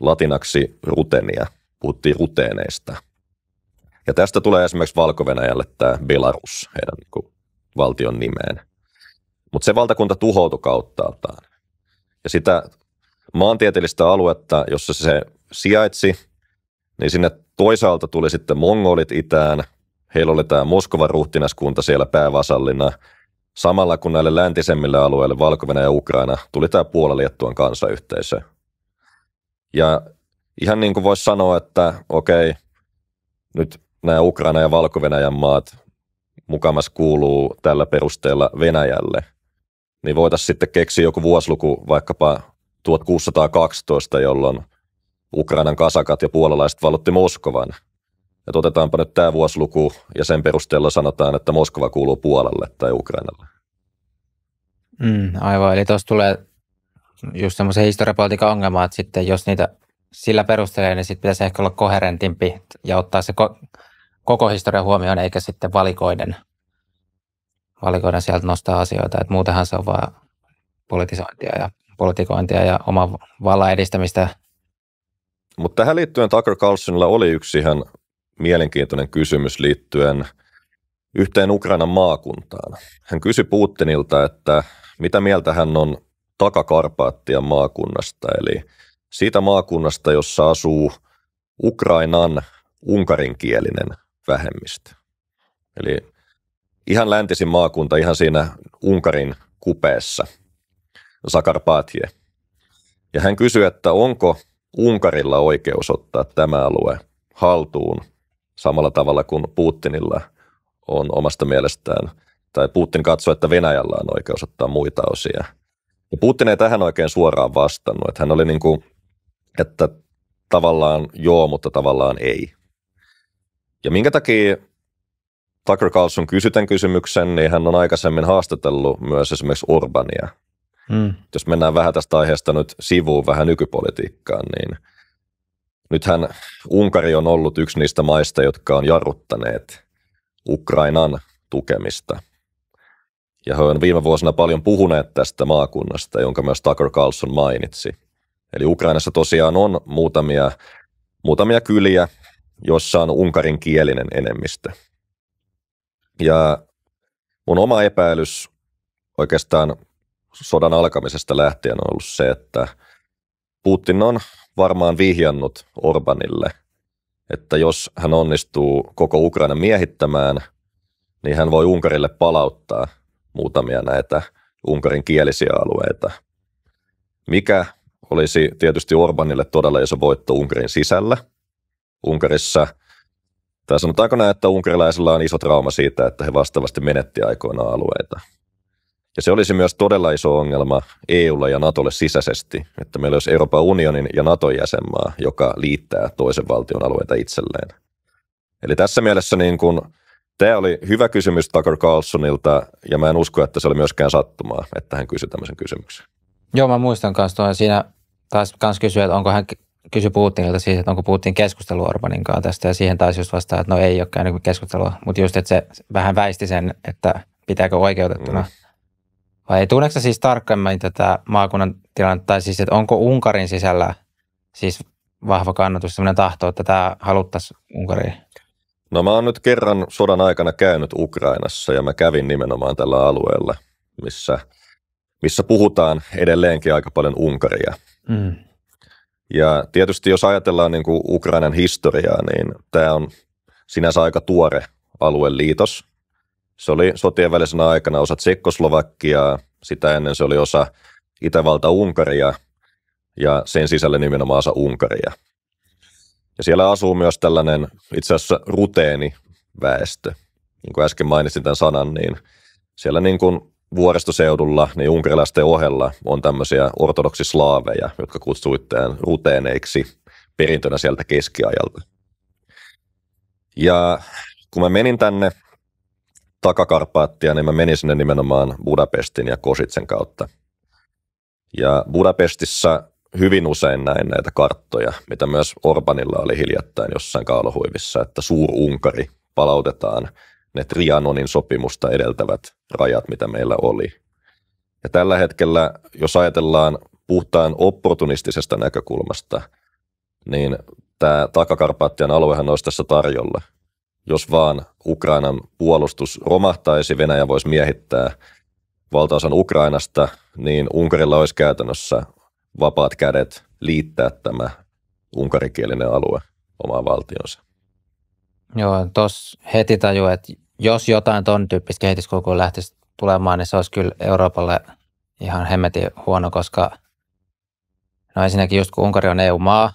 Latinaksi Rutenia. Puhuttiin ruteeneista. Ja tästä tulee esimerkiksi valko tämä Belarus, heidän niin kuin, valtion nimeen. Mutta se valtakunta tuhoutui kauttaaltaan. Ja sitä maantieteellistä aluetta, jossa se sijaitsi, niin sinne toisaalta tuli sitten mongolit itään Heillä oli tämä Moskovan ruhtinaskunta siellä päävasallina. Samalla kun näille läntisemmille alueille, valko ja Ukraina, tuli tämä Puola-Liettuan kansayhteisö. Ja ihan niin kuin voisi sanoa, että okei, nyt nämä Ukraina ja valko maat mukamas kuuluu tällä perusteella Venäjälle, niin voitaisiin sitten keksiä joku vuosiluku vaikkapa 1612, jolloin Ukrainan kasakat ja puolalaiset vallotti Moskovan – että otetaanpa nyt tämä vuosiluku ja sen perusteella sanotaan, että Moskova kuuluu Puolalle tai Ukrainalle. Mm, aivan, eli tuossa tulee just semmoisen historiapolitiikan ongelma, että sitten jos niitä sillä perustelee, niin sitten pitäisi ehkä olla koherentimpi ja ottaa se ko- koko historia huomioon, eikä sitten valikoiden, valikoiden sieltä nostaa asioita. että muutenhan se on vaan politisointia ja politikointia ja oman vallan edistämistä. Mutta tähän liittyen Tucker Carlsonilla oli yksi ihan mielenkiintoinen kysymys liittyen yhteen Ukrainan maakuntaan. Hän kysyi Putinilta, että mitä mieltä hän on takakarpaattia maakunnasta, eli siitä maakunnasta, jossa asuu Ukrainan unkarinkielinen vähemmistö. Eli ihan läntisin maakunta, ihan siinä Unkarin kupeessa, Sakarpaatje. Ja hän kysyi, että onko Unkarilla oikeus ottaa tämä alue haltuun samalla tavalla kuin Putinilla on omasta mielestään, tai Putin katsoo, että Venäjällä on oikeus ottaa muita osia. Ja Putin ei tähän oikein suoraan vastannut, että hän oli niin kuin, että tavallaan joo, mutta tavallaan ei. Ja minkä takia Tucker Carlson kysyi tämän kysymyksen, niin hän on aikaisemmin haastatellut myös esimerkiksi Orbania. Mm. Jos mennään vähän tästä aiheesta nyt sivuun vähän nykypolitiikkaan, niin – nythän Unkari on ollut yksi niistä maista, jotka on jarruttaneet Ukrainan tukemista. Ja he on viime vuosina paljon puhuneet tästä maakunnasta, jonka myös Tucker Carlson mainitsi. Eli Ukrainassa tosiaan on muutamia, muutamia kyliä, jossa on unkarin kielinen enemmistö. Ja mun oma epäilys oikeastaan sodan alkamisesta lähtien on ollut se, että Putin on varmaan vihjannut Orbanille, että jos hän onnistuu koko Ukraina miehittämään, niin hän voi Unkarille palauttaa muutamia näitä unkarin kielisiä alueita, mikä olisi tietysti Orbanille todella iso voitto Unkarin sisällä. Unkarissa, tai sanotaanko näin, että unkarilaisilla on iso trauma siitä, että he vastaavasti menetti aikoinaan alueita. Ja se olisi myös todella iso ongelma EUlle ja NATOlle sisäisesti, että meillä olisi Euroopan unionin ja NATOn jäsenmaa, joka liittää toisen valtion alueita itselleen. Eli tässä mielessä niin kun, tämä oli hyvä kysymys Tucker Carlsonilta, ja mä en usko, että se oli myöskään sattumaa, että hän kysyi tämmöisen kysymyksen. Joo, mä muistan myös tuon siinä taas myös kysyä, että onko hän kysy Putinilta siis, että onko Putin keskustelu Orbanin kanssa tästä, ja siihen taisi just vastaa, että no ei ole käynyt keskustelua, mutta just, että se vähän väisti sen, että pitääkö oikeutettuna mm. Vai tunneeko sä siis tarkemmin tätä maakunnan tilannetta, tai siis, että onko Unkarin sisällä siis vahva kannatus, sellainen tahto, että tämä haluttaisiin Unkariin? No mä oon nyt kerran sodan aikana käynyt Ukrainassa ja mä kävin nimenomaan tällä alueella, missä, missä puhutaan edelleenkin aika paljon Unkaria. Mm. Ja tietysti jos ajatellaan niin kuin Ukrainan historiaa, niin tämä on sinänsä aika tuore alueen liitos. Se oli sotien välisenä aikana osa Tsekkoslovakiaa, sitä ennen se oli osa Itävalta-Unkaria ja sen sisällä nimenomaan osa Unkaria. Ja siellä asuu myös tällainen itse asiassa ruteeniväestö. Niin kuin äsken mainitsin tämän sanan, niin siellä niin kuin vuoristoseudulla niin unkarilaisten ohella on tämmöisiä ortodoksislaaveja, jotka kutsuu ruteeneiksi perintönä sieltä keskiajalta. Ja kun mä menin tänne takakarpaattia, niin mä menin sinne nimenomaan Budapestin ja Kositsen kautta. Ja Budapestissa hyvin usein näin näitä karttoja, mitä myös Orbanilla oli hiljattain jossain kaalohuivissa, että Suur-Unkari palautetaan ne Trianonin sopimusta edeltävät rajat, mitä meillä oli. Ja tällä hetkellä, jos ajatellaan puhtaan opportunistisesta näkökulmasta, niin tämä takakarpaattian aluehan olisi tässä tarjolla – jos vaan Ukrainan puolustus romahtaisi, Venäjä voisi miehittää valtaosan Ukrainasta, niin Unkarilla olisi käytännössä vapaat kädet liittää tämä unkarikielinen alue omaan valtionsa. Joo, tos heti tajuu, että jos jotain ton tyyppistä kehityskulkua lähtisi tulemaan, niin se olisi kyllä Euroopalle ihan hemmetin huono, koska no ensinnäkin just kun Unkari on EU-maa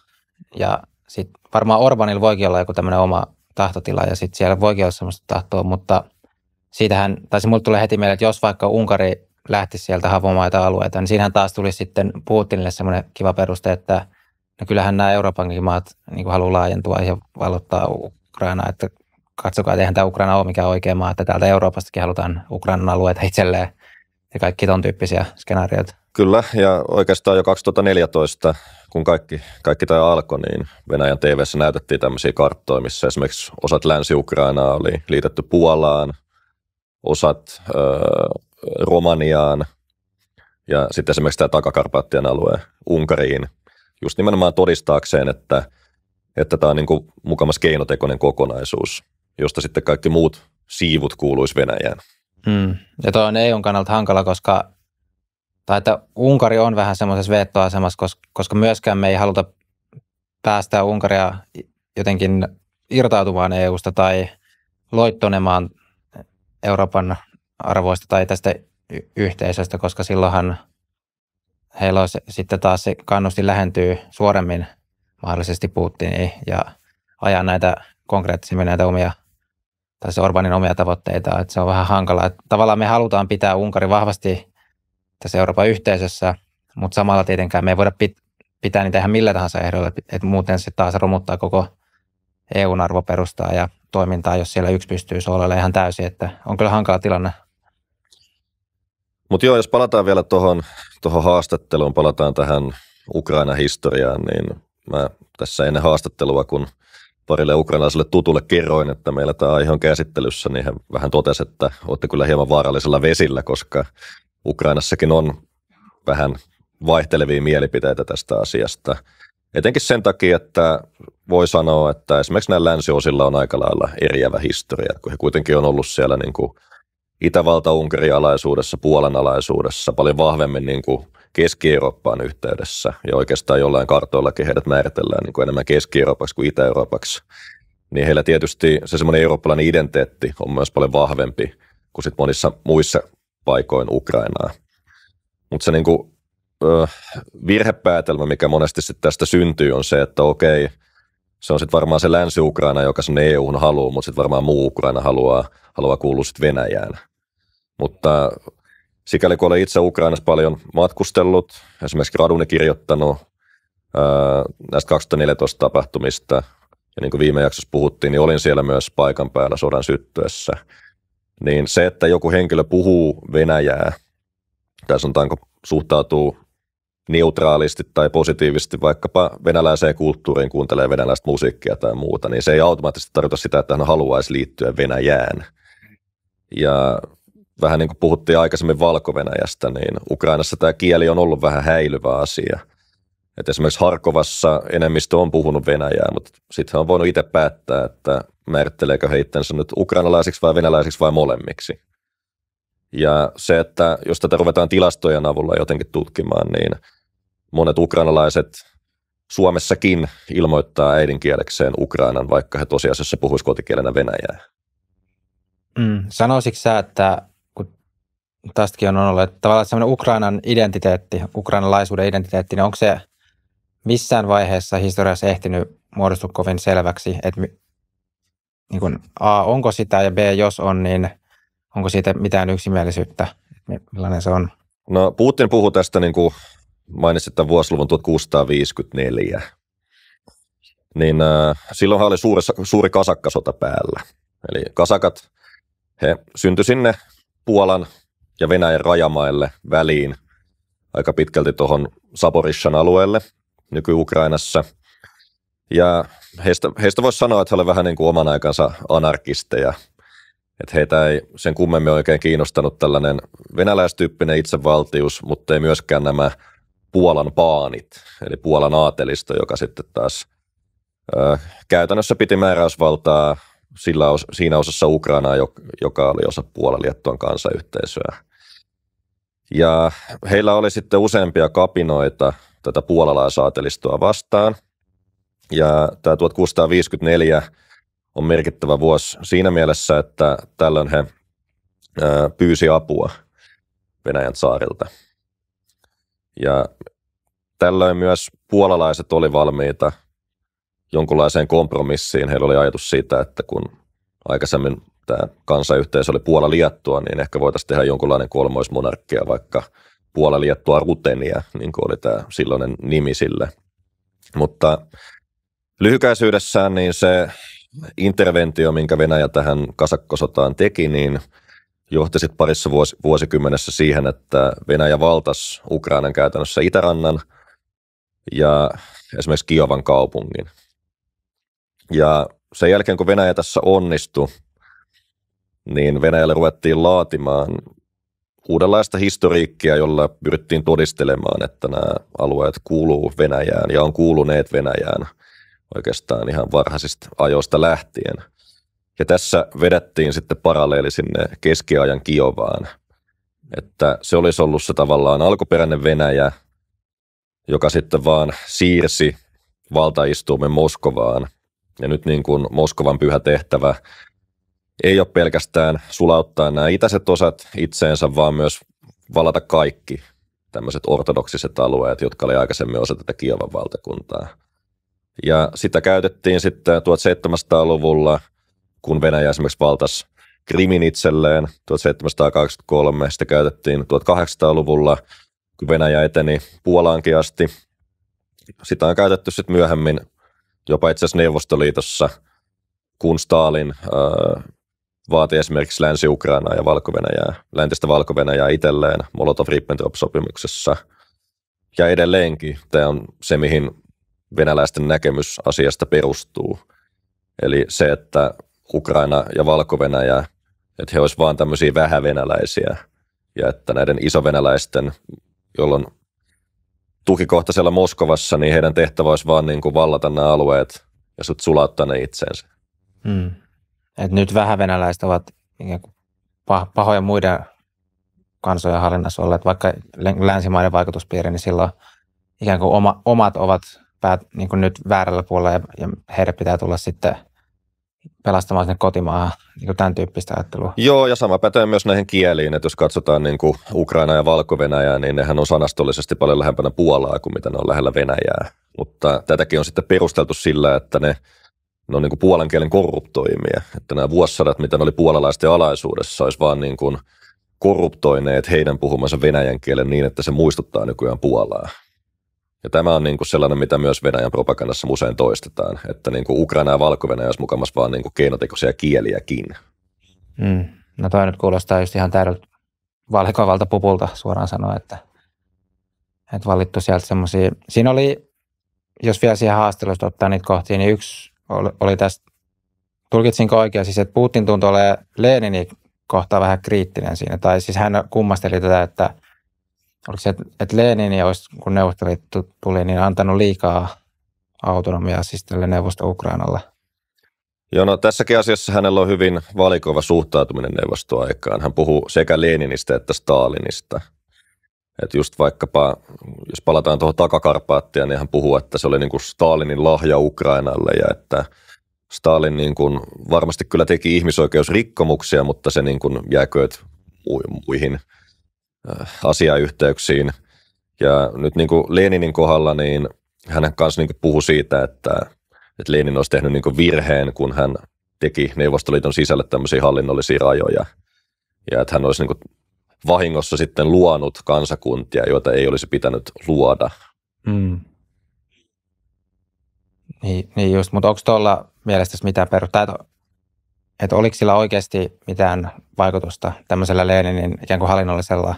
ja sitten varmaan Orbanilla voikin olla joku tämmöinen oma tahtotila ja sitten siellä voikin olla sellaista tahtoa, mutta siitähän, tai se mulle tulee heti mieleen, että jos vaikka Unkari lähti sieltä havomaita alueita, niin siinähän taas tuli sitten Putinille semmoinen kiva peruste, että no kyllähän nämä Euroopankin maat niin haluaa laajentua ja valottaa Ukraina, että katsokaa, että eihän tämä Ukraina ole mikään oikea maa, että täältä Euroopastakin halutaan Ukrainan alueita itselleen ja kaikki ton tyyppisiä skenaarioita. Kyllä, ja oikeastaan jo 2014, kun kaikki, kaikki tämä alkoi, niin Venäjän tv näytettiin tämmöisiä karttoja, missä esimerkiksi osat Länsi-Ukrainaa oli liitetty Puolaan, osat ö, Romaniaan ja sitten esimerkiksi tämä Takakarpaattien alue Unkariin, just nimenomaan todistaakseen, että, että tämä on niin mukamas keinotekoinen kokonaisuus, josta sitten kaikki muut siivut kuuluisi Venäjään. Mm. Ja tuo on EUn kannalta hankala, koska tai että Unkari on vähän semmoisessa veettoasemassa, koska, koska myöskään me ei haluta päästää Unkaria jotenkin irtautumaan EUsta tai loittonemaan Euroopan arvoista tai tästä yhteisöstä, koska silloinhan heillä olisi sitten taas se kannusti lähentyy suoremmin mahdollisesti Putiniin ja ajaa näitä konkreettisemmin näitä omia tai se Orbanin omia tavoitteita, että se on vähän hankalaa. Tavallaan me halutaan pitää Unkari vahvasti tässä Euroopan yhteisössä, mutta samalla tietenkään me ei voida pit- pitää niitä ihan millä tahansa ehdolla, että muuten se taas romuttaa koko EUn arvoperustaa ja toimintaa, jos siellä yksi pystyy soolelle ihan täysin, että on kyllä hankala tilanne. Mutta joo, jos palataan vielä tuohon tohon haastatteluun, palataan tähän Ukraina-historiaan, niin mä tässä ennen haastattelua, kun parille ukrainalaiselle tutulle kerroin, että meillä tämä aihe on käsittelyssä, niin hän vähän totesi, että olette kyllä hieman vaarallisella vesillä, koska Ukrainassakin on vähän vaihtelevia mielipiteitä tästä asiasta. Etenkin sen takia, että voi sanoa, että esimerkiksi näillä länsiosilla on aika lailla eriävä historia, kun he kuitenkin on ollut siellä niin kuin Itävalta-Unkarin alaisuudessa, Puolan alaisuudessa, paljon vahvemmin niin kuin Keski-Eurooppaan yhteydessä. Ja oikeastaan jollain kartoillakin heidät määritellään niin kuin enemmän Keski-Euroopaksi kuin Itä-Euroopaksi. Niin heillä tietysti se semmoinen eurooppalainen identiteetti on myös paljon vahvempi kuin sit monissa muissa paikoin Ukrainaa. Mutta se niinku, ö, virhepäätelmä, mikä monesti sit tästä syntyy, on se, että okei, se on sitten varmaan se länsi-Ukraina, joka sen EU-hun haluaa, mutta sitten varmaan muu Ukraina haluaa, haluaa kuulua sitten Venäjään. Mutta sikäli kun olen itse Ukrainassa paljon matkustellut, esimerkiksi raduni kirjoittanut näistä 2014 tapahtumista, ja niin kuin viime jaksossa puhuttiin, niin olin siellä myös paikan päällä sodan syttyessä – niin se, että joku henkilö puhuu Venäjää, tai sanotaanko suhtautuu neutraalisti tai positiivisesti vaikkapa venäläiseen kulttuuriin, kuuntelee venäläistä musiikkia tai muuta, niin se ei automaattisesti tarkoita sitä, että hän haluaisi liittyä Venäjään. Ja vähän niin kuin puhuttiin aikaisemmin valko niin Ukrainassa tämä kieli on ollut vähän häilyvä asia. Et esimerkiksi Harkovassa enemmistö on puhunut Venäjää, mutta sitten on voinut itse päättää, että määritteleekö he itsensä nyt ukrainalaisiksi vai venäläisiksi vai molemmiksi. Ja se, että jos tätä ruvetaan tilastojen avulla jotenkin tutkimaan, niin monet ukrainalaiset Suomessakin ilmoittaa äidinkielekseen Ukrainan, vaikka he tosiasiassa puhuisivat kotikielenä Venäjää. Mm, sanoisitko sä, että kun tästäkin on ollut, että tavallaan semmoinen Ukrainan identiteetti, ukrainalaisuuden identiteetti, niin onko se missään vaiheessa historiassa ehtinyt muodostua kovin selväksi, että niin kuin, A, onko sitä ja B, jos on, niin onko siitä mitään yksimielisyyttä, millainen se on? No Putin puhuu tästä, niin kuin mainitsit tämän vuosiluvun 1654, niin äh, silloinhan oli suuri, suuri kasakkasota päällä. Eli kasakat, he syntyi sinne Puolan ja Venäjän rajamaille väliin aika pitkälti tuohon Saborishan alueelle nyky-Ukrainassa – ja heistä, heistä voisi sanoa, että he olivat vähän niin kuin oman aikansa anarkisteja. Että heitä ei sen kummemmin oikein kiinnostanut tällainen venäläistyyppinen itsevaltius, mutta ei myöskään nämä Puolan paanit, eli Puolan aatelisto, joka sitten taas ö, käytännössä piti määräysvaltaa sillä os, siinä osassa Ukrainaa, joka oli osa Puolan Liettuan kansayhteisöä. Ja heillä oli sitten useampia kapinoita tätä puolalaisaatelistoa vastaan. Ja tämä 1654 on merkittävä vuosi siinä mielessä, että tällöin he pyysi apua Venäjän saarilta. Ja tällöin myös puolalaiset oli valmiita jonkunlaiseen kompromissiin. Heillä oli ajatus siitä, että kun aikaisemmin tämä kansayhteisö oli Puola Liettua, niin ehkä voitaisiin tehdä jonkunlainen kolmoismonarkkia, vaikka Puola Liettua Rutenia, niin kuin oli tämä silloinen nimi sille. Mutta Lyhykäisyydessään niin se interventio, minkä Venäjä tähän kasakkosotaan teki, niin johti sitten parissa vuosi, vuosikymmenessä siihen, että Venäjä valtasi Ukrainan käytännössä itärannan ja esimerkiksi Kiovan kaupungin. Ja sen jälkeen, kun Venäjä tässä onnistui, niin Venäjälle ruvettiin laatimaan uudenlaista historiikkia, jolla pyrittiin todistelemaan, että nämä alueet kuuluu Venäjään ja on kuuluneet Venäjään – oikeastaan ihan varhaisista ajoista lähtien. Ja tässä vedettiin sitten paralleeli sinne keskiajan Kiovaan, että se olisi ollut se tavallaan alkuperäinen Venäjä, joka sitten vaan siirsi valtaistuimen Moskovaan. Ja nyt niin kuin Moskovan pyhä tehtävä ei ole pelkästään sulauttaa nämä itäiset osat itseensä, vaan myös valata kaikki tämmöiset ortodoksiset alueet, jotka oli aikaisemmin osa tätä Kiovan valtakuntaa – ja sitä käytettiin sitten 1700-luvulla, kun Venäjä esimerkiksi valtasi Krimin itselleen 1783. Sitä käytettiin 1800-luvulla, kun Venäjä eteni Puolaankin asti. Sitä on käytetty sitten myöhemmin jopa itse asiassa Neuvostoliitossa, kun Stalin äh, vaati esimerkiksi Länsi-Ukrainaa ja valko läntistä valko itselleen Molotov-Ribbentrop-sopimuksessa. Ja edelleenkin tämä on se, mihin venäläisten näkemys asiasta perustuu. Eli se, että Ukraina ja valko että he olisivat vaan tämmöisiä vähävenäläisiä ja että näiden isovenäläisten, jolloin siellä Moskovassa, niin heidän tehtävä olisi vaan niin kuin vallata nämä alueet ja sitten sulattaa ne itseensä. Hmm. Et nyt vähävenäläiset ovat pahoja muiden kansojen hallinnassa olleet, vaikka länsimaiden vaikutuspiiri, niin silloin ikään kuin oma, omat ovat pää, niin kuin nyt väärällä puolella ja, ja heidän pitää tulla sitten pelastamaan sinne kotimaahan, niin kuin tämän tyyppistä ajattelua. Joo, ja sama pätee myös näihin kieliin, että jos katsotaan niin kuin Ukraina ja valko niin nehän on sanastollisesti paljon lähempänä Puolaa kuin mitä ne on lähellä Venäjää. Mutta tätäkin on sitten perusteltu sillä, että ne, ne on niin kuin puolan kielen korruptoimia, että nämä vuosisadat, mitä ne oli puolalaisten alaisuudessa, olisi vaan niin kuin korruptoineet heidän puhumansa venäjän kielen niin, että se muistuttaa nykyään Puolaa. Ja tämä on niin kuin sellainen, mitä myös Venäjän propagandassa usein toistetaan, että niin kuin Ukraina ja valko olisi mukamas vaan niin kuin keinotekoisia kieliäkin. Mm. No toi nyt kuulostaa just ihan täydeltä valkoivalta pupulta suoraan sanoen, että, että valittu sieltä semmoisia. Siinä oli, jos vielä siihen haastelusta ottaa niitä kohtia, niin yksi oli, oli tästä, tulkitsinko oikein, siis että Putin tuntui olemaan Leninin kohtaa vähän kriittinen siinä, tai siis hän kummasteli tätä, että – oliko se, että, Lenin ja olisi, kun neuvostoliitto tuli, niin antanut liikaa autonomiaa siis tälle neuvosto Ukrainalle? Joo, no tässäkin asiassa hänellä on hyvin valikoiva suhtautuminen neuvostoaikaan. Hän puhuu sekä Leninistä että Stalinista. Et just vaikkapa, jos palataan tuohon takakarpaattia, niin hän puhuu, että se oli niin kuin Stalinin lahja Ukrainalle ja että Stalin niin kuin varmasti kyllä teki ihmisoikeusrikkomuksia, mutta se niin kuin jääkööt muihin asiayhteyksiin. Ja nyt niin kuin Leninin kohdalla, niin hän kanssa niin puhui siitä, että, että Lenin olisi tehnyt niin virheen, kun hän teki Neuvostoliiton sisälle tämmöisiä hallinnollisia rajoja. Ja että hän olisi niin vahingossa sitten luonut kansakuntia, joita ei olisi pitänyt luoda. Mm. Niin, niin just, mutta onko tuolla mielestäsi mitään perusta, että, että oliko sillä oikeasti mitään vaikutusta tämmöisellä Leninin ikään kuin hallinnollisella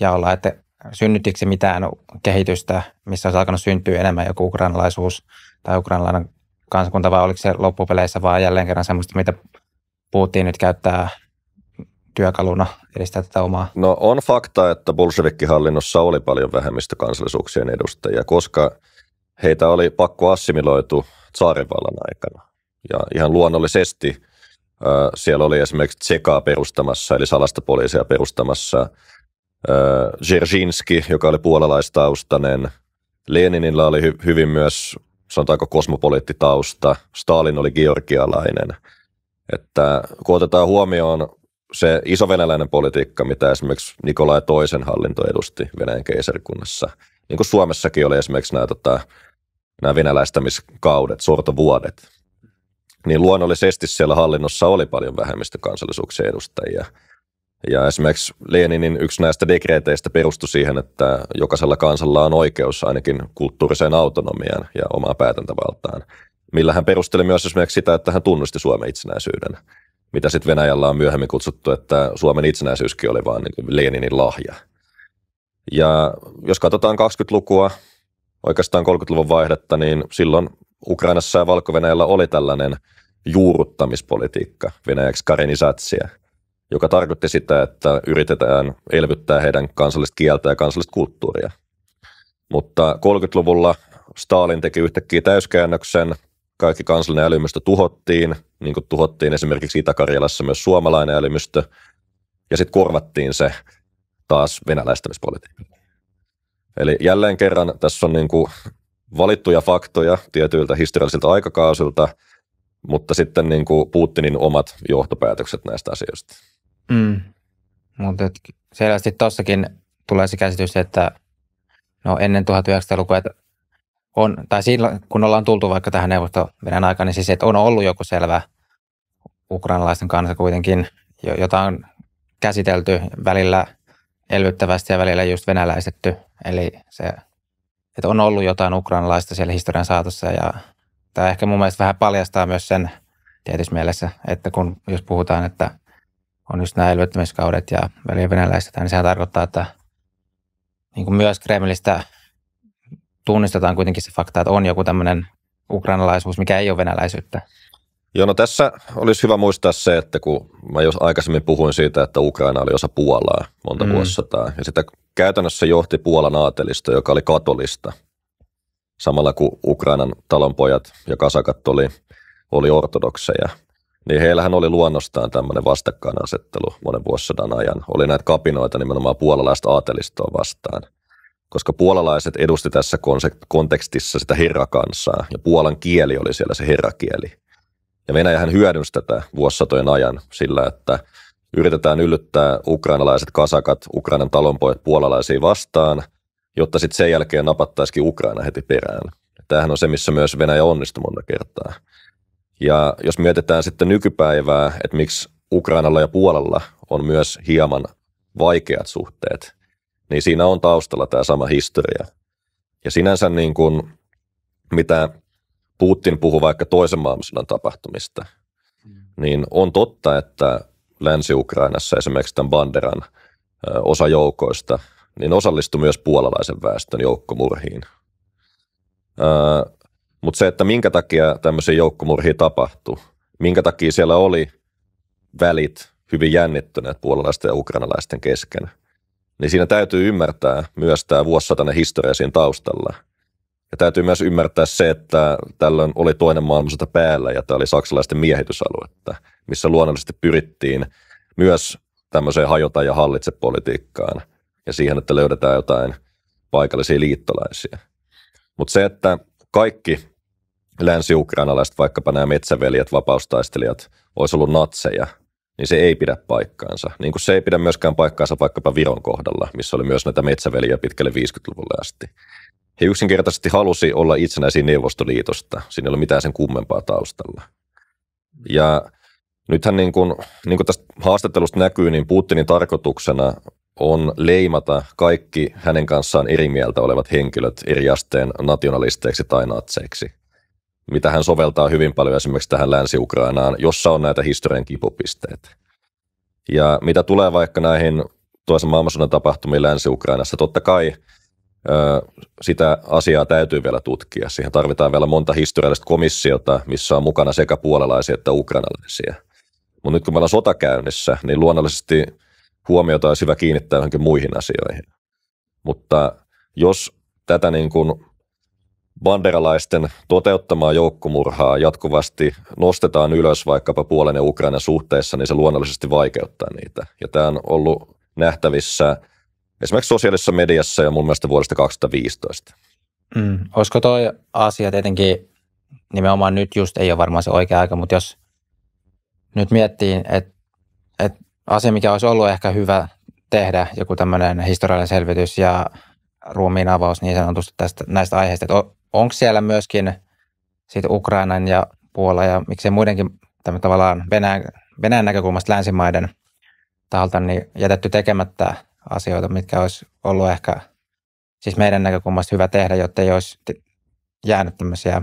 jaolla, että synnyttikö mitään kehitystä, missä olisi alkanut syntyä enemmän joku ukrainalaisuus tai ukrainalainen kansakunta, vai oliko se loppupeleissä vaan jälleen kerran semmoista, mitä puhuttiin nyt käyttää työkaluna edistää tätä omaa? No on fakta, että Bolshevikki-hallinnossa oli paljon vähemmistökansallisuuksien edustajia, koska heitä oli pakko assimiloitu tsaarivallan aikana. Ja ihan luonnollisesti siellä oli esimerkiksi Tsekaa perustamassa, eli salasta poliisia perustamassa Zerzinski, joka oli puolalaistaustainen. Leninillä oli hy- hyvin myös, sanotaanko, kosmopoliittitausta. Stalin oli georgialainen. Että kun otetaan huomioon se iso venäläinen politiikka, mitä esimerkiksi Nikolai toisen hallinto edusti Venäjän keisarikunnassa, niin kuin Suomessakin oli esimerkiksi nämä, tota, nämä venäläistämiskaudet, sortovuodet, niin luonnollisesti siellä hallinnossa oli paljon vähemmistökansallisuuksien edustajia – ja esimerkiksi Leninin yksi näistä dekreeteistä perustui siihen, että jokaisella kansalla on oikeus ainakin kulttuuriseen autonomiaan ja omaa päätäntävaltaan, millä hän perusteli myös esimerkiksi sitä, että hän tunnusti Suomen itsenäisyyden, mitä sitten Venäjällä on myöhemmin kutsuttu, että Suomen itsenäisyyskin oli vaan niin Leninin lahja. Ja jos katsotaan 20-lukua, oikeastaan 30-luvun vaihdetta, niin silloin Ukrainassa ja valko oli tällainen juuruttamispolitiikka, venäjäksi karenisatsia – joka tarkoitti sitä, että yritetään elvyttää heidän kansallista kieltä ja kansallista kulttuuria. Mutta 30-luvulla Stalin teki yhtäkkiä täyskäännöksen, kaikki kansallinen älymystö tuhottiin, niin kuin tuhottiin esimerkiksi Itä-Karjalassa myös suomalainen älymystö, ja sitten korvattiin se taas venäläistämispolitiikalla. Eli jälleen kerran tässä on niin kuin valittuja faktoja tietyiltä historiallisilta aikakausilta, mutta sitten niin kuin Putinin omat johtopäätökset näistä asioista. Mm. Mutta selvästi tuossakin tulee se käsitys, että no ennen 1900-lukua, että on, tai silloin, kun ollaan tultu vaikka tähän neuvostoveden aikaan, niin siis, että on ollut joku selvä ukrainalaisten kanssa kuitenkin, jota on käsitelty välillä elvyttävästi ja välillä just venäläistetty. Eli se, että on ollut jotain ukrainalaista siellä historian saatossa ja tämä ehkä mun mielestä vähän paljastaa myös sen tietyssä mielessä, että kun jos puhutaan, että on just nämä elvyttämiskaudet ja väliä venäläistetään, niin sehän tarkoittaa, että niin kuin myös Kremlistä tunnistetaan kuitenkin se fakta, että on joku tämmöinen ukrainalaisuus, mikä ei ole venäläisyyttä. Joo, no tässä olisi hyvä muistaa se, että kun mä jos aikaisemmin puhuin siitä, että Ukraina oli osa Puolaa monta mm. vuosisataa, ja sitä käytännössä johti Puolan aatelisto, joka oli katolista, samalla kuin Ukrainan talonpojat ja kasakat oli, oli ortodokseja – niin heillähän oli luonnostaan tämmöinen vastakkainasettelu monen vuosisadan ajan. Oli näitä kapinoita nimenomaan puolalaista aatelistoa vastaan, koska puolalaiset edusti tässä kontekstissa sitä herrakansaa, ja puolan kieli oli siellä se herrakieli. Ja Venäjähän hyödynsi tätä vuosisatojen ajan sillä, että yritetään yllyttää ukrainalaiset kasakat, Ukrainan talonpojat puolalaisiin vastaan, jotta sitten sen jälkeen napattaisikin Ukraina heti perään. Tämähän on se, missä myös Venäjä onnistui monta kertaa. Ja jos mietitään sitten nykypäivää, että miksi Ukrainalla ja Puolalla on myös hieman vaikeat suhteet, niin siinä on taustalla tämä sama historia. Ja sinänsä niin kuin, mitä Putin puhuu vaikka toisen maailmansodan tapahtumista, niin on totta, että Länsi-Ukrainassa esimerkiksi tämän Banderan osa joukoista, niin osallistui myös puolalaisen väestön joukkomurhiin. Mutta se, että minkä takia tämmöisiä joukkomurhia tapahtuu, minkä takia siellä oli välit hyvin jännittyneet puolalaisten ja ukrainalaisten kesken, niin siinä täytyy ymmärtää myös tämä vuosisatainen historia siinä taustalla. Ja täytyy myös ymmärtää se, että tällöin oli toinen maailmansota päällä ja tämä oli saksalaisten miehitysaluetta, missä luonnollisesti pyrittiin myös tämmöiseen hajota ja hallitse politiikkaan ja siihen, että löydetään jotain paikallisia liittolaisia. Mutta se, että kaikki länsi-ukrainalaiset, vaikkapa nämä metsäveljet, vapaustaistelijat, olisi ollut natseja, niin se ei pidä paikkaansa. Niin kuin se ei pidä myöskään paikkaansa vaikkapa Viron kohdalla, missä oli myös näitä metsäveliä pitkälle 50-luvulle asti. He yksinkertaisesti halusi olla itsenäisiä Neuvostoliitosta. Siinä ei ole mitään sen kummempaa taustalla. Ja nythän niin kuin, niin kuin tästä haastattelusta näkyy, niin Putinin tarkoituksena on leimata kaikki hänen kanssaan eri mieltä olevat henkilöt eri asteen nationalisteiksi tai natseiksi, mitä hän soveltaa hyvin paljon esimerkiksi tähän Länsi-Ukrainaan, jossa on näitä historian kipupisteitä. Ja mitä tulee vaikka näihin toisen maailmansodan tapahtumiin Länsi-Ukrainassa, totta kai sitä asiaa täytyy vielä tutkia. Siihen tarvitaan vielä monta historiallista komissiota, missä on mukana sekä puolalaisia että ukrainalaisia. Mutta nyt kun meillä on sota käynnissä, niin luonnollisesti – huomiota olisi hyvä kiinnittää johonkin muihin asioihin. Mutta jos tätä niin kuin banderalaisten toteuttamaa joukkomurhaa jatkuvasti nostetaan ylös vaikkapa Puolen ja Ukrainan suhteessa, niin se luonnollisesti vaikeuttaa niitä. Ja tämä on ollut nähtävissä esimerkiksi sosiaalisessa mediassa ja mun mielestä vuodesta 2015. Mm. Olisiko tuo asia tietenkin nimenomaan nyt just ei ole varmaan se oikea aika, mutta jos nyt miettii, että et asia, mikä olisi ollut ehkä hyvä tehdä, joku tämmöinen historiallinen selvitys ja ruumiin avaus niin sanotusti tästä, näistä aiheista. on, onko siellä myöskin siitä Ukrainan ja Puola ja miksei muidenkin tämän tavallaan Venäjän, Venäjän näkökulmasta länsimaiden taholta niin jätetty tekemättä asioita, mitkä olisi ollut ehkä siis meidän näkökulmasta hyvä tehdä, jotta ei olisi jäänyt tämmöisiä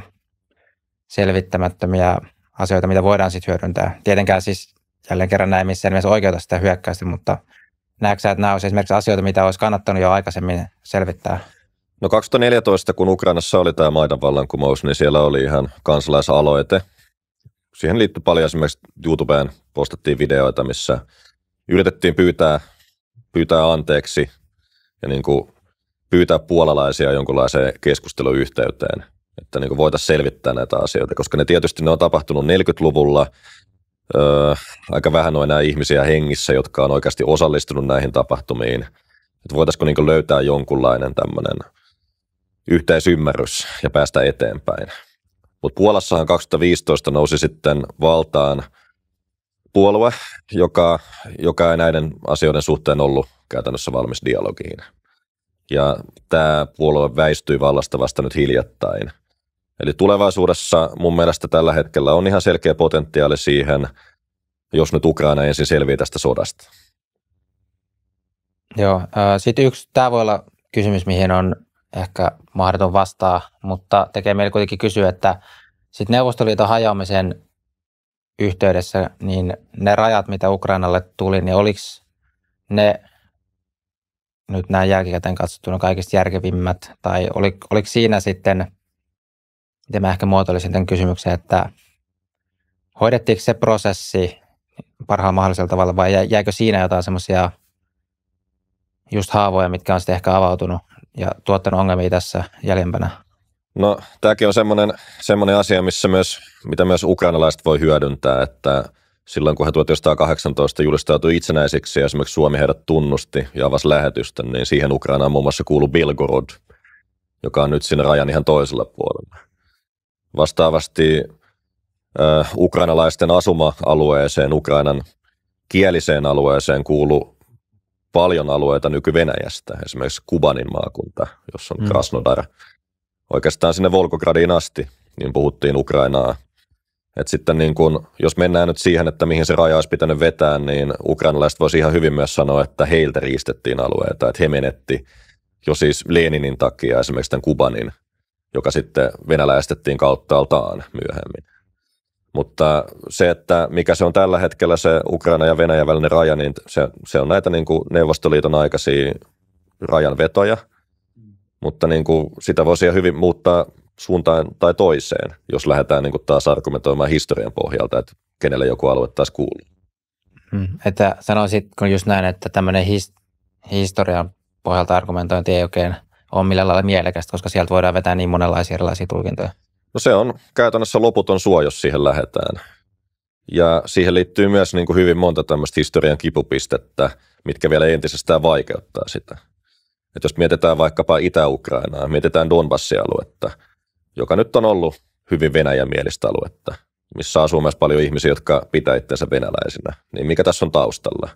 selvittämättömiä asioita, mitä voidaan sitten hyödyntää. Tietenkään siis jälleen kerran näin missään nimessä oikeuta sitä hyökkäystä, mutta näetkö että nämä olisi esimerkiksi asioita, mitä olisi kannattanut jo aikaisemmin selvittää? No 2014, kun Ukrainassa oli tämä Maidan vallankumous, niin siellä oli ihan kansalaisaloite. Siihen liittyi paljon esimerkiksi YouTubeen postattiin videoita, missä yritettiin pyytää, pyytää anteeksi ja niin kuin pyytää puolalaisia jonkunlaiseen keskusteluyhteyteen, että niin voitaisiin selvittää näitä asioita, koska ne tietysti ne on tapahtunut 40-luvulla, öö, aika vähän on enää ihmisiä hengissä, jotka on oikeasti osallistunut näihin tapahtumiin. Voitaisiinko voitaisiko niin löytää jonkunlainen tämmöinen yhteisymmärrys ja päästä eteenpäin. Mutta Puolassahan 2015 nousi sitten valtaan puolue, joka, joka ei näiden asioiden suhteen ollut käytännössä valmis dialogiin. Ja tämä puolue väistyi vallasta vasta nyt hiljattain – Eli tulevaisuudessa mun mielestä tällä hetkellä on ihan selkeä potentiaali siihen, jos nyt Ukraina ensin selviää tästä sodasta. Joo, sitten yksi, tämä voi olla kysymys, mihin on ehkä mahdoton vastaa, mutta tekee meille kuitenkin kysyä, että sitten Neuvostoliiton hajaamisen yhteydessä, niin ne rajat, mitä Ukrainalle tuli, niin oliko ne nyt nämä jälkikäteen katsottuna kaikista järkevimmät, tai oliko siinä sitten miten mä ehkä muotoilisin tämän kysymyksen, että hoidettiinko se prosessi parhaalla mahdollisella tavalla vai jäikö siinä jotain semmoisia just haavoja, mitkä on sitten ehkä avautunut ja tuottanut ongelmia tässä jäljempänä? No tämäkin on semmoinen, semmoinen asia, missä myös, mitä myös ukrainalaiset voi hyödyntää, että silloin kun he 1918 julistautui itsenäisiksi ja esimerkiksi Suomi heidät tunnusti ja avasi lähetystä, niin siihen Ukrainaan muun muassa kuului Bilgorod, joka on nyt siinä rajan ihan toisella puolella. Vastaavasti äh, ukrainalaisten asuma-alueeseen, Ukrainan kieliseen alueeseen kuuluu paljon alueita nyky-Venäjästä, esimerkiksi Kubanin maakunta, jossa on mm. Krasnodar. Oikeastaan sinne Volkogradiin asti niin puhuttiin Ukrainaa. Et sitten niin kun, jos mennään nyt siihen, että mihin se raja olisi pitänyt vetää, niin ukrainalaiset voisi ihan hyvin myös sanoa, että heiltä riistettiin alueita, että he menetti jo siis Leninin takia esimerkiksi tämän Kubanin – joka sitten venäläistettiin kauttaaltaan myöhemmin. Mutta se, että mikä se on tällä hetkellä se Ukraina ja Venäjä välinen raja, niin se, se on näitä niin kuin Neuvostoliiton aikaisia rajanvetoja, mutta niin kuin sitä voisi hyvin muuttaa suuntaan tai toiseen, jos lähdetään niin kuin taas argumentoimaan historian pohjalta, että kenelle joku alue taas kuuluu. Hmm. Että sanoisit, kun just näin, että tämmöinen his, historian pohjalta argumentointi ei oikein ole millään lailla mielekästä, koska sieltä voidaan vetää niin monenlaisia erilaisia tulkintoja. No se on käytännössä loputon suo, jos siihen lähdetään. Ja siihen liittyy myös niin kuin hyvin monta tämmöistä historian kipupistettä, mitkä vielä entisestään vaikeuttaa sitä. Et jos mietitään vaikkapa Itä-Ukrainaa, mietitään Donbassin aluetta, joka nyt on ollut hyvin Venäjän mielistä aluetta, missä asuu myös paljon ihmisiä, jotka pitää itsensä venäläisinä, niin mikä tässä on taustalla –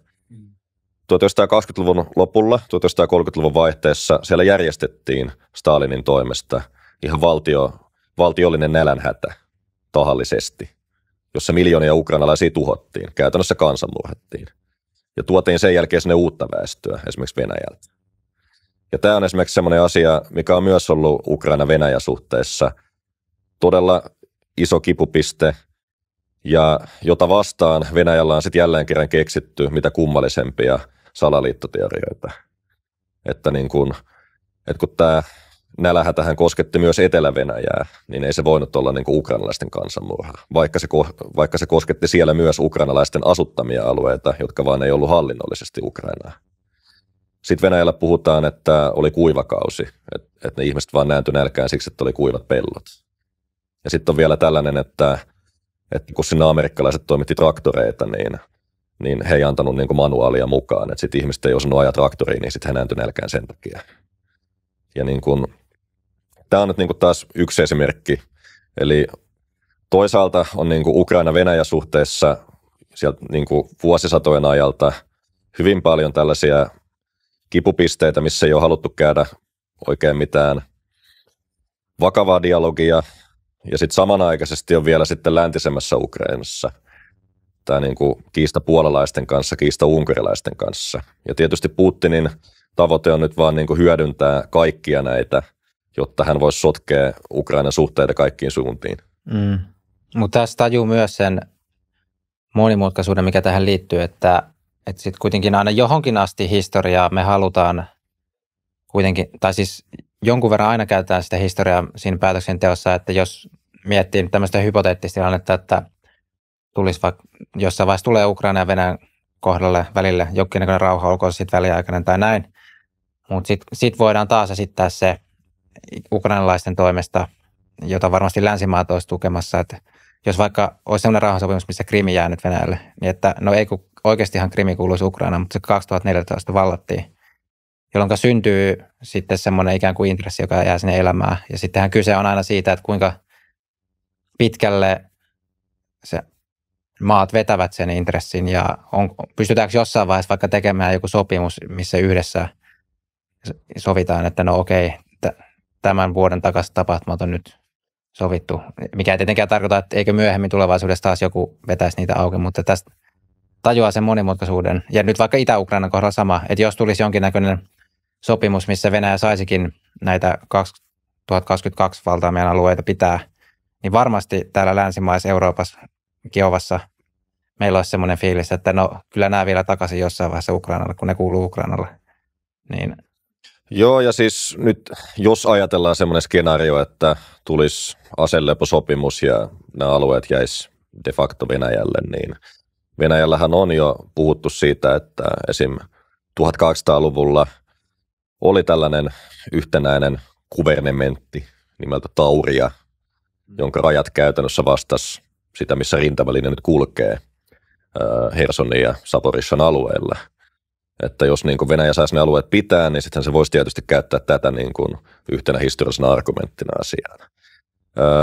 1920-luvun lopulla, 1930-luvun vaihteessa siellä järjestettiin Stalinin toimesta ihan valtio, valtiollinen nälänhätä tahallisesti, jossa miljoonia ukrainalaisia tuhottiin, käytännössä kansanmurhattiin. Ja tuotiin sen jälkeen sinne uutta väestöä, esimerkiksi Venäjältä. Ja tämä on esimerkiksi sellainen asia, mikä on myös ollut Ukraina-Venäjä-suhteessa todella iso kipupiste, ja jota vastaan Venäjällä on sitten jälleen kerran keksitty mitä kummallisempia – salaliittoteorioita. Että niin kun, että kun tämä nälähä tähän kosketti myös Etelä-Venäjää, niin ei se voinut olla niin ukrainalaisten kansanmurha, vaikka se, vaikka se kosketti siellä myös ukrainalaisten asuttamia alueita, jotka vaan ei ollut hallinnollisesti Ukrainaa. Sitten Venäjällä puhutaan, että oli kuivakausi, että, että ne ihmiset vaan nääntyi nälkään siksi, että oli kuivat pellot. Ja sitten on vielä tällainen, että, että kun sinne amerikkalaiset toimitti traktoreita, niin niin he ei antanut niin kuin manuaalia mukaan, että sitten ihmiset ei osannut ajaa traktoriin, niin sitten he nääntyi nälkään sen takia. Ja niin kuin, tämä on nyt niin kuin taas yksi esimerkki. Eli toisaalta on niin kuin Ukraina-Venäjä-suhteessa sieltä niin kuin vuosisatojen ajalta hyvin paljon tällaisia kipupisteitä, missä ei ole haluttu käydä oikein mitään vakavaa dialogia. Ja sitten samanaikaisesti on vielä sitten läntisemmässä Ukrainassa – tämä niin kuin kiista puolalaisten kanssa, kiista unkarilaisten kanssa. Ja tietysti Putinin tavoite on nyt vaan niin kuin hyödyntää kaikkia näitä, jotta hän voisi sotkea Ukrainan suhteita kaikkiin suuntiin. Mm. Mutta tässä tajuu myös sen monimutkaisuuden, mikä tähän liittyy, että, että sitten kuitenkin aina johonkin asti historiaa me halutaan kuitenkin, tai siis jonkun verran aina käytetään sitä historiaa siinä päätöksenteossa, että jos miettii tämmöistä hypoteettista tilannetta, että tulisi vaikka jossain vaiheessa tulee Ukraina ja Venäjän kohdalle välillä jokinnäköinen rauha, olkoon sitten väliaikainen tai näin. Mutta sitten sit voidaan taas esittää se ukrainalaisten toimesta, jota varmasti länsimaat olisi tukemassa, että jos vaikka olisi sellainen rauhansopimus, missä Krimi jää nyt Venäjälle, niin että no ei kun oikeastihan Krimi kuuluisi Ukraina, mutta se 2014 vallattiin, jolloin syntyy sitten semmoinen ikään kuin intressi, joka jää sinne elämään. Ja sittenhän kyse on aina siitä, että kuinka pitkälle se maat vetävät sen intressin ja on, pystytäänkö jossain vaiheessa vaikka tekemään joku sopimus, missä yhdessä sovitaan, että no okei, t- tämän vuoden takaisin tapahtumat on nyt sovittu, mikä ei tietenkään tarkoita, että eikö myöhemmin tulevaisuudessa taas joku vetäisi niitä auki, mutta tästä tajuaa sen monimutkaisuuden. Ja nyt vaikka Itä-Ukrainan kohdalla sama, että jos tulisi jonkinnäköinen sopimus, missä Venäjä saisikin näitä 2022 valtaamien alueita pitää, niin varmasti täällä länsimais-Euroopassa Kiovassa meillä olisi semmoinen fiilis, että no kyllä nämä vielä takaisin jossain vaiheessa Ukrainalle, kun ne kuuluu Ukrainalle. Niin. Joo, ja siis nyt jos ajatellaan semmoinen skenaario, että tulisi aselleposopimus ja nämä alueet jäisi de facto Venäjälle, niin Venäjällähän on jo puhuttu siitä, että esim. 1800-luvulla oli tällainen yhtenäinen kuvernementti nimeltä Tauria, mm. jonka rajat käytännössä vastas sitä, missä rintaväline nyt kulkee Hersonin ja Saporishan alueella. Että jos niin kuin Venäjä saisi ne alueet pitää, niin sitten se voisi tietysti käyttää tätä niin kuin yhtenä historiallisena argumenttina asiaan.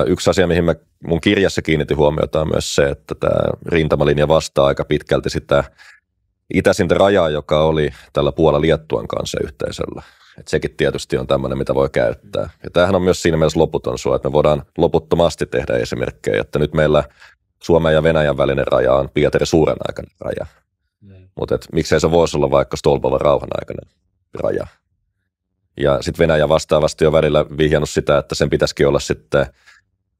Yksi asia, mihin mä mun kirjassa kiinnitin huomiota on myös se, että tämä rintamalinja vastaa aika pitkälti sitä itäisintä rajaa, joka oli tällä Puola-Liettuan kanssa yhteisöllä. Et sekin tietysti on tämmöinen, mitä voi käyttää. Ja tämähän on myös siinä mielessä loputon suo, että me voidaan loputtomasti tehdä esimerkkejä, että nyt meillä Suomen ja Venäjän välinen raja on Pietari Suuren aikana raja. Niin. Mutta miksei se voisi olla vaikka Stolbovan rauhan aikainen raja. Ja sitten Venäjä vastaavasti on välillä vihjannut sitä, että sen pitäisikin olla sitten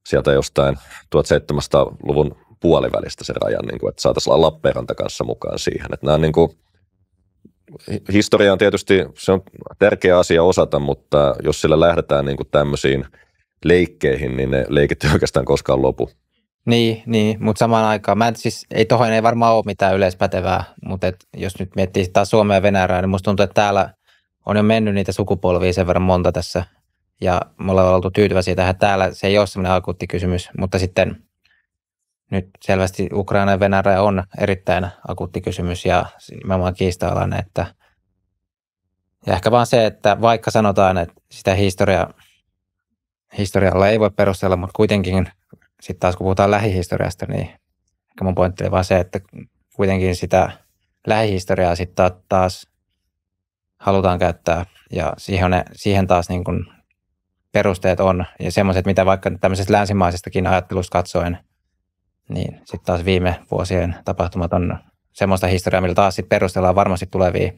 sieltä jostain 1700-luvun puolivälistä se raja, niin kuin, että saataisiin olla Lappeenranta kanssa mukaan siihen. Että nämä on niin kuin, historia on tietysti se on tärkeä asia osata, mutta jos sillä lähdetään niin kuin tämmöisiin leikkeihin, niin ne leikit ei oikeastaan koskaan lopu. Niin, niin mutta samaan aikaan, mä en, siis, ei tohon ei varmaan ole mitään yleispätevää, mutta et, jos nyt miettii taas Suomea ja Venäjää, niin musta tuntuu, että täällä on jo mennyt niitä sukupolvia sen verran monta tässä, ja me ollaan oltu tyytyväisiä tähän täällä, se ei ole sellainen akuutti kysymys, mutta sitten nyt selvästi Ukraina ja Venäjä on erittäin akuutti kysymys ja nimenomaan kiistaalainen, että ja ehkä vaan se, että vaikka sanotaan, että sitä historiaa historialla ei voi perustella, mutta kuitenkin sitten taas kun puhutaan lähihistoriasta, niin ehkä mun pointti oli vaan se, että kuitenkin sitä lähihistoriaa sitten taas halutaan käyttää ja siihen, ne, siihen taas niin kun perusteet on ja semmoiset, mitä vaikka tämmöisestä länsimaisestakin ajattelusta katsoen niin, sitten taas viime vuosien tapahtumat on semmoista historiaa, millä taas sit perustellaan varmasti tulevia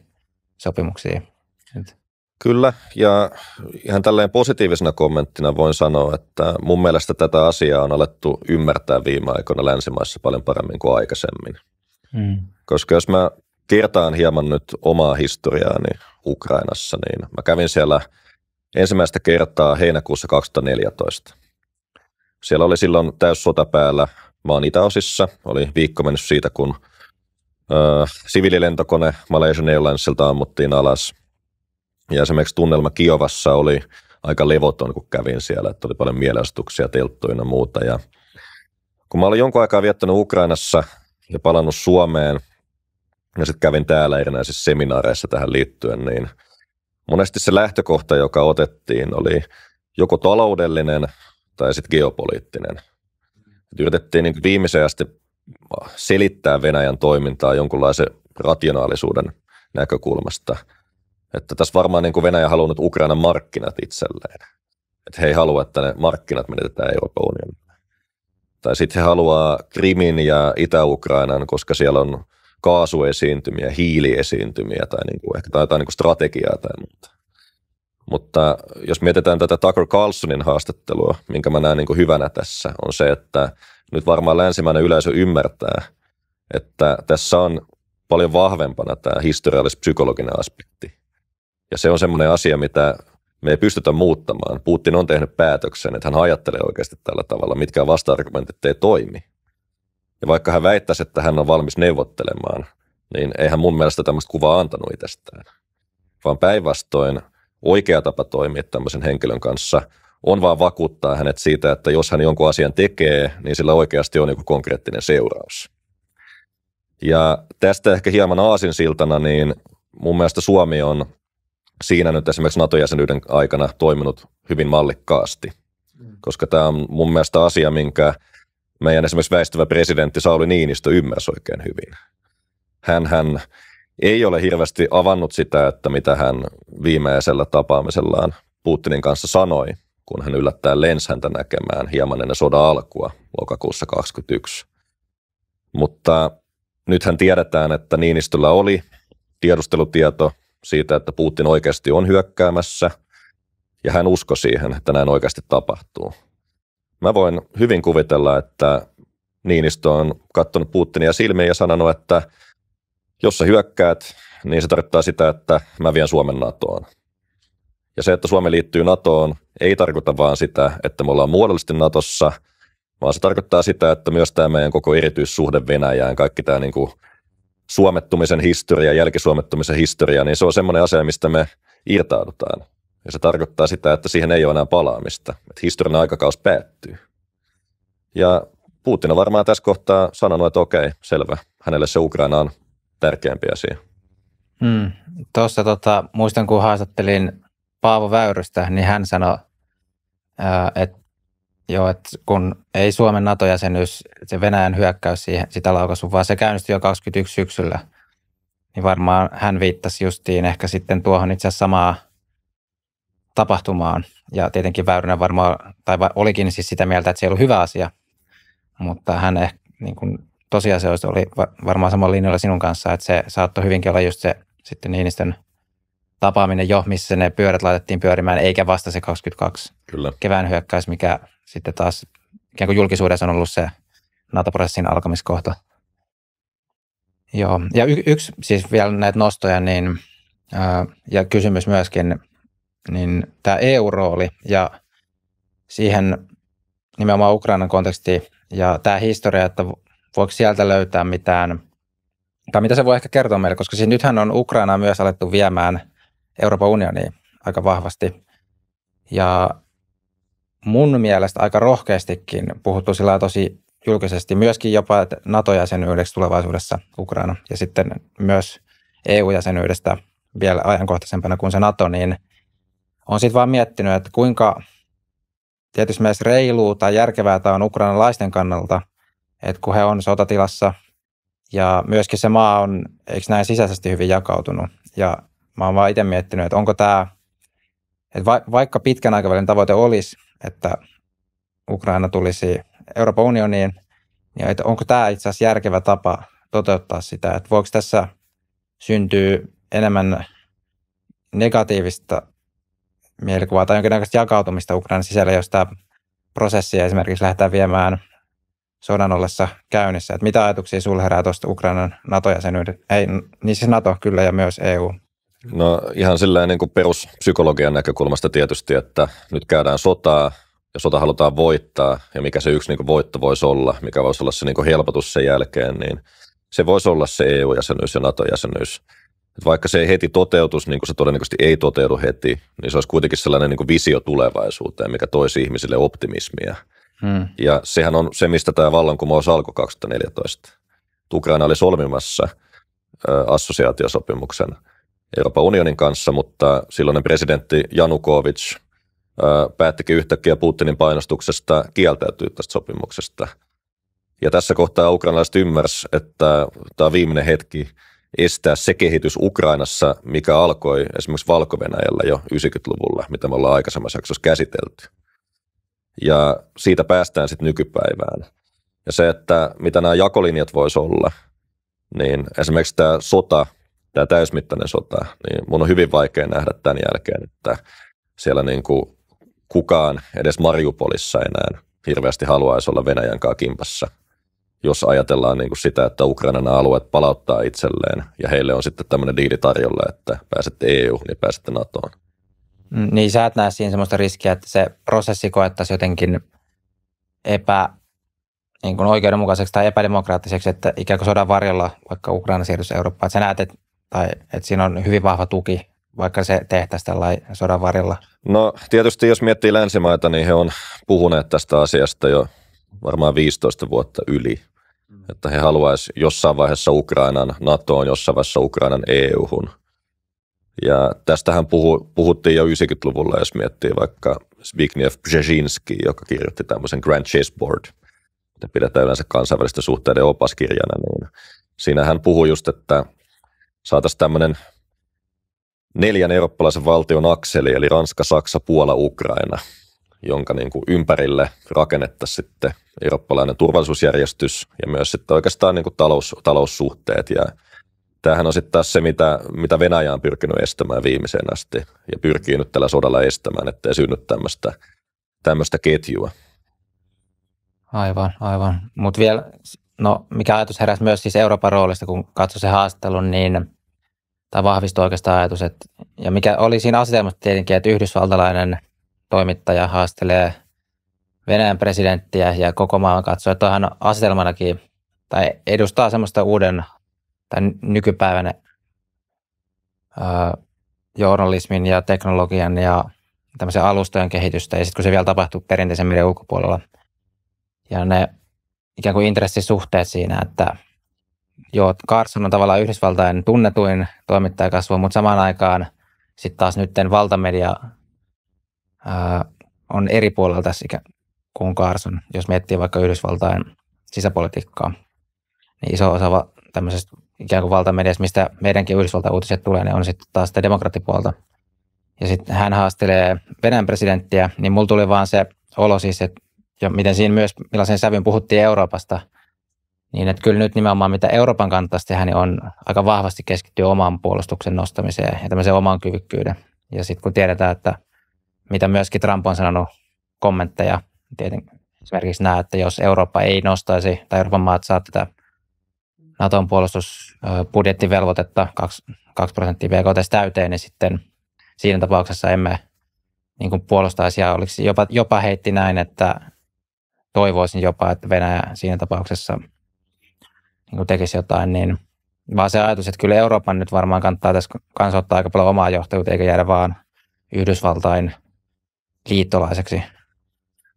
sopimuksia. Kyllä, ja ihan tälleen positiivisena kommenttina voin sanoa, että mun mielestä tätä asiaa on alettu ymmärtää viime aikoina länsimaissa paljon paremmin kuin aikaisemmin. Mm. Koska jos mä kertaan hieman nyt omaa historiaani Ukrainassa, niin mä kävin siellä ensimmäistä kertaa heinäkuussa 2014. Siellä oli silloin täyssota päällä, Mä oon Itäosissa, oli viikko mennyt siitä, kun äh, siviililentokone Malaysian Airlinesilta ammuttiin alas. Ja esimerkiksi tunnelma Kiovassa oli aika levoton, kun kävin siellä, että oli paljon mielestuksia, telttoina ja muuta. Ja kun mä olin jonkun aikaa viettänyt Ukrainassa ja palannut Suomeen, ja sitten kävin täällä erinäisissä seminaareissa tähän liittyen, niin monesti se lähtökohta, joka otettiin, oli joko taloudellinen tai sitten geopoliittinen että yritettiin niin viimeiseen asti selittää Venäjän toimintaa jonkunlaisen rationaalisuuden näkökulmasta. Että tässä varmaan niin kuin Venäjä halunnut Ukrainan markkinat itselleen. Että he ei halua, että ne markkinat menetetään Euroopan unionille. Tai sitten he haluaa Krimin ja Itä-Ukrainan, koska siellä on kaasuesiintymiä, hiiliesiintymiä tai niin kuin ehkä tai jotain niin kuin strategiaa tai muuta. Mutta jos mietitään tätä Tucker Carlsonin haastattelua, minkä mä näen niin hyvänä tässä, on se, että nyt varmaan länsimainen yleisö ymmärtää, että tässä on paljon vahvempana tämä historiallis-psykologinen aspekti. Ja se on semmoinen asia, mitä me ei pystytä muuttamaan. Putin on tehnyt päätöksen, että hän ajattelee oikeasti tällä tavalla, mitkä vasta-argumentit ei toimi. Ja vaikka hän väittäisi, että hän on valmis neuvottelemaan, niin eihän mun mielestä tämmöistä kuvaa antanut itsestään. Vaan päinvastoin oikea tapa toimia tämmöisen henkilön kanssa on vaan vakuuttaa hänet siitä, että jos hän jonkun asian tekee, niin sillä oikeasti on joku konkreettinen seuraus. Ja tästä ehkä hieman aasinsiltana, niin mun mielestä Suomi on siinä nyt esimerkiksi NATO-jäsenyyden aikana toiminut hyvin mallikkaasti, mm. koska tämä on mun mielestä asia, minkä meidän esimerkiksi väistyvä presidentti Sauli Niinistö ymmärsi oikein hyvin. Hän, hän ei ole hirveästi avannut sitä, että mitä hän viimeisellä tapaamisellaan Putinin kanssa sanoi, kun hän yllättää lensi häntä näkemään hieman ennen sodan alkua lokakuussa 2021. Mutta nythän tiedetään, että Niinistöllä oli tiedustelutieto siitä, että Putin oikeasti on hyökkäämässä, ja hän uskoi siihen, että näin oikeasti tapahtuu. Mä voin hyvin kuvitella, että Niinistö on katsonut Putinia silmiin ja sanonut, että – jos sä hyökkäät, niin se tarkoittaa sitä, että mä vien Suomen NATOon. Ja se, että Suomi liittyy NATOon, ei tarkoita vaan sitä, että me ollaan muodollisesti NATOssa, vaan se tarkoittaa sitä, että myös tämä meidän koko erityissuhde Venäjään, kaikki tämä niin kuin suomettumisen historia, jälkisuomettumisen historia, niin se on semmoinen asia, mistä me irtaudutaan. Ja se tarkoittaa sitä, että siihen ei ole enää palaamista, että historian aikakaus päättyy. Ja Putin on varmaan tässä kohtaa sanonut, että okei, selvä, hänelle se Ukraina on tärkeämpi asia. Mm. Tuossa tota, muistan, kun haastattelin Paavo Väyrystä, niin hän sanoi, että joo, että kun ei Suomen NATO-jäsenyys, se Venäjän hyökkäys siihen, sitä laukaisu, vaan se käynnistyi jo 21 syksyllä, niin varmaan hän viittasi justiin ehkä sitten tuohon itse samaa tapahtumaan. Ja tietenkin Väyrynen varmaan, tai olikin siis sitä mieltä, että se ei ollut hyvä asia, mutta hän ehkä niin kuin tosiasioista oli varmaan samalla linjalla sinun kanssa, että se saattoi hyvinkin olla just se sitten Niinistön tapaaminen jo, missä ne pyörät laitettiin pyörimään, eikä vasta se 22 Kyllä. kevään hyökkäys, mikä sitten taas ikään kuin julkisuudessa on ollut se NATO-prosessin alkamiskohta. Joo, ja y- yksi siis vielä näitä nostoja, niin, ää, ja kysymys myöskin, niin tämä EU-rooli ja siihen nimenomaan Ukrainan konteksti ja tämä historia, että voiko sieltä löytää mitään, tai mitä se voi ehkä kertoa meille, koska siis nythän on Ukraina myös alettu viemään Euroopan unioniin aika vahvasti. Ja mun mielestä aika rohkeastikin puhuttu sillä tosi julkisesti, myöskin jopa NATO-jäsenyydeksi tulevaisuudessa Ukraina ja sitten myös EU-jäsenyydestä vielä ajankohtaisempana kuin se NATO, niin on sitten vaan miettinyt, että kuinka tietysti myös reilu tai järkevää tämä on ukrainalaisten kannalta että kun he on sotatilassa ja myöskin se maa on, eikö näin sisäisesti hyvin jakautunut ja mä oon vaan itse miettinyt, että onko tämä, että va, vaikka pitkän aikavälin tavoite olisi, että Ukraina tulisi Euroopan unioniin, niin että onko tämä itse asiassa järkevä tapa toteuttaa sitä, että voiko tässä syntyä enemmän negatiivista mielikuvaa tai jonkinnäköistä jakautumista Ukrainan sisällä, jos tämä prosessi esimerkiksi lähdetään viemään sodan ollessa käynnissä. Että mitä ajatuksia sinulla herää tuosta Ukrainan NATO-jäsenyyden, ei, niin siis NATO kyllä ja myös EU? No ihan silleen niin kuin peruspsykologian näkökulmasta tietysti, että nyt käydään sotaa ja sota halutaan voittaa ja mikä se yksi niin kuin voitto voisi olla, mikä voisi olla se niin kuin helpotus sen jälkeen, niin se voisi olla se EU-jäsenyys ja NATO-jäsenyys. vaikka se ei heti toteutus, niin kuin se todennäköisesti ei toteudu heti, niin se olisi kuitenkin sellainen niin kuin visio tulevaisuuteen, mikä toisi ihmisille optimismia – Hmm. Ja sehän on se, mistä tämä vallankumous alkoi 2014. Ukraina oli solmimassa assosiaatiosopimuksen Euroopan unionin kanssa, mutta silloinen presidentti Janukovic päättikin yhtäkkiä Putinin painostuksesta kieltäytyä tästä sopimuksesta. Ja tässä kohtaa ukrainalaiset ymmärsivät, että tämä on viimeinen hetki estää se kehitys Ukrainassa, mikä alkoi esimerkiksi valko jo 90-luvulla, mitä me ollaan aikaisemmassa jaksossa käsitelty ja siitä päästään sitten nykypäivään. Ja se, että mitä nämä jakolinjat voisi olla, niin esimerkiksi tämä sota, tämä täysmittainen sota, niin mun on hyvin vaikea nähdä tämän jälkeen, että siellä niin kuin kukaan edes Mariupolissa enää hirveästi haluaisi olla Venäjän kanssa kimpassa, jos ajatellaan niin kuin sitä, että Ukrainan alueet palauttaa itselleen ja heille on sitten tämmöinen diili tarjolla, että pääsette EU, niin pääsette NATOon. Mm, niin sä et näe siinä sellaista riskiä, että se prosessi koettaisiin jotenkin epä, niin kuin oikeudenmukaiseksi tai epädemokraattiseksi, että ikään kuin sodan varjolla vaikka Ukraina siirtyisi Eurooppaan. Että sä näet, että, tai, että siinä on hyvin vahva tuki, vaikka se tehtäisiin tällä sodan varjolla. No tietysti jos miettii länsimaita, niin he on puhuneet tästä asiasta jo varmaan 15 vuotta yli. Että he haluaisivat jossain vaiheessa Ukrainan NATOon, jossain vaiheessa Ukrainan EUhun. Ja tästähän puhu, puhuttiin jo 90-luvulla, jos miettii vaikka Zbigniew Brzezinski, joka kirjoitti tämmöisen Grand Chessboard, mitä pidetään yleensä kansainvälisten suhteiden opaskirjana, niin siinä hän puhui just, että saataisiin tämmöinen neljän eurooppalaisen valtion akseli, eli Ranska, Saksa, Puola, Ukraina, jonka niin kuin ympärille rakennettaisiin sitten eurooppalainen turvallisuusjärjestys ja myös sitten oikeastaan niin kuin talous, taloussuhteet ja Tämähän on sitten taas se, mitä, mitä Venäjä on pyrkinyt estämään viimeiseen asti ja pyrkii nyt tällä sodalla estämään, ettei synny tämmöistä, ketjua. Aivan, aivan. Mutta vielä, no mikä ajatus heräsi myös siis Euroopan roolista, kun katsoi se haastattelun, niin tämä vahvistui oikeastaan ajatus, että, ja mikä oli siinä asetelmassa tietenkin, että yhdysvaltalainen toimittaja haastelee Venäjän presidenttiä ja koko maailman katsoo, että on asetelmanakin, tai edustaa semmoista uuden tämän nykypäivän ää, journalismin ja teknologian ja tämmöisen alustojen kehitystä, ja sitten kun se vielä tapahtuu perinteisen median ulkopuolella, ja ne ikään kuin intressisuhteet siinä, että joo, Carson on tavallaan Yhdysvaltain tunnetuin toimittajakasvu, mutta samaan aikaan sitten taas nytten valtamedia ää, on eri puolella tässä ikään kuin Carson, jos miettii vaikka Yhdysvaltain sisäpolitiikkaa, niin iso osa tämmöisestä ikään kuin valtamediassa, mistä meidänkin Yhdysvaltain uutiset tulee, niin on sitten taas sitä demokratipuolta. Ja sitten hän haastelee Venäjän presidenttiä, niin mulla tuli vaan se olo siis, että miten siinä myös, millaisen sävyn puhuttiin Euroopasta, niin että kyllä nyt nimenomaan mitä Euroopan kannattaisi tehdä, niin on aika vahvasti keskittyä oman puolustuksen nostamiseen ja tämmöiseen omaan kyvykkyyden. Ja sitten kun tiedetään, että mitä myöskin Trump on sanonut kommentteja, tietenkin esimerkiksi nämä, että jos Eurooppa ei nostaisi tai Euroopan maat saa tätä Naton puolustusbudjettivelvoitetta 2, 2 prosenttia BKT täyteen, niin sitten siinä tapauksessa emme niin kuin puolustaisi. Ja oliko jopa, jopa heitti näin, että toivoisin jopa, että Venäjä siinä tapauksessa niin kuin tekisi jotain, niin vaan se ajatus, että kyllä Euroopan nyt varmaan kannattaa tässä kanssa ottaa aika paljon omaa johtajuutta, eikä jäädä vaan Yhdysvaltain liittolaiseksi.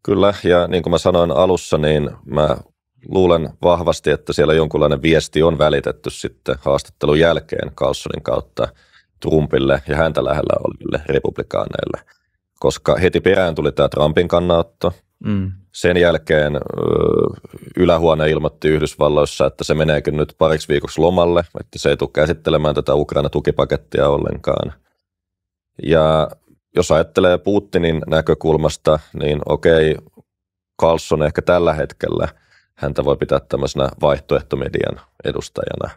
Kyllä, ja niin kuin mä sanoin alussa, niin mä luulen vahvasti, että siellä jonkunlainen viesti on välitetty sitten haastattelun jälkeen Carlsonin kautta Trumpille ja häntä lähellä oleville republikaaneille, koska heti perään tuli tämä Trumpin kannanotto. Mm. Sen jälkeen ylähuone ilmoitti Yhdysvalloissa, että se meneekö nyt pariksi viikoksi lomalle, että se ei tule käsittelemään tätä Ukraina-tukipakettia ollenkaan. Ja jos ajattelee Putinin näkökulmasta, niin okei, Carlson ehkä tällä hetkellä – häntä voi pitää tämmöisenä vaihtoehtomedian edustajana.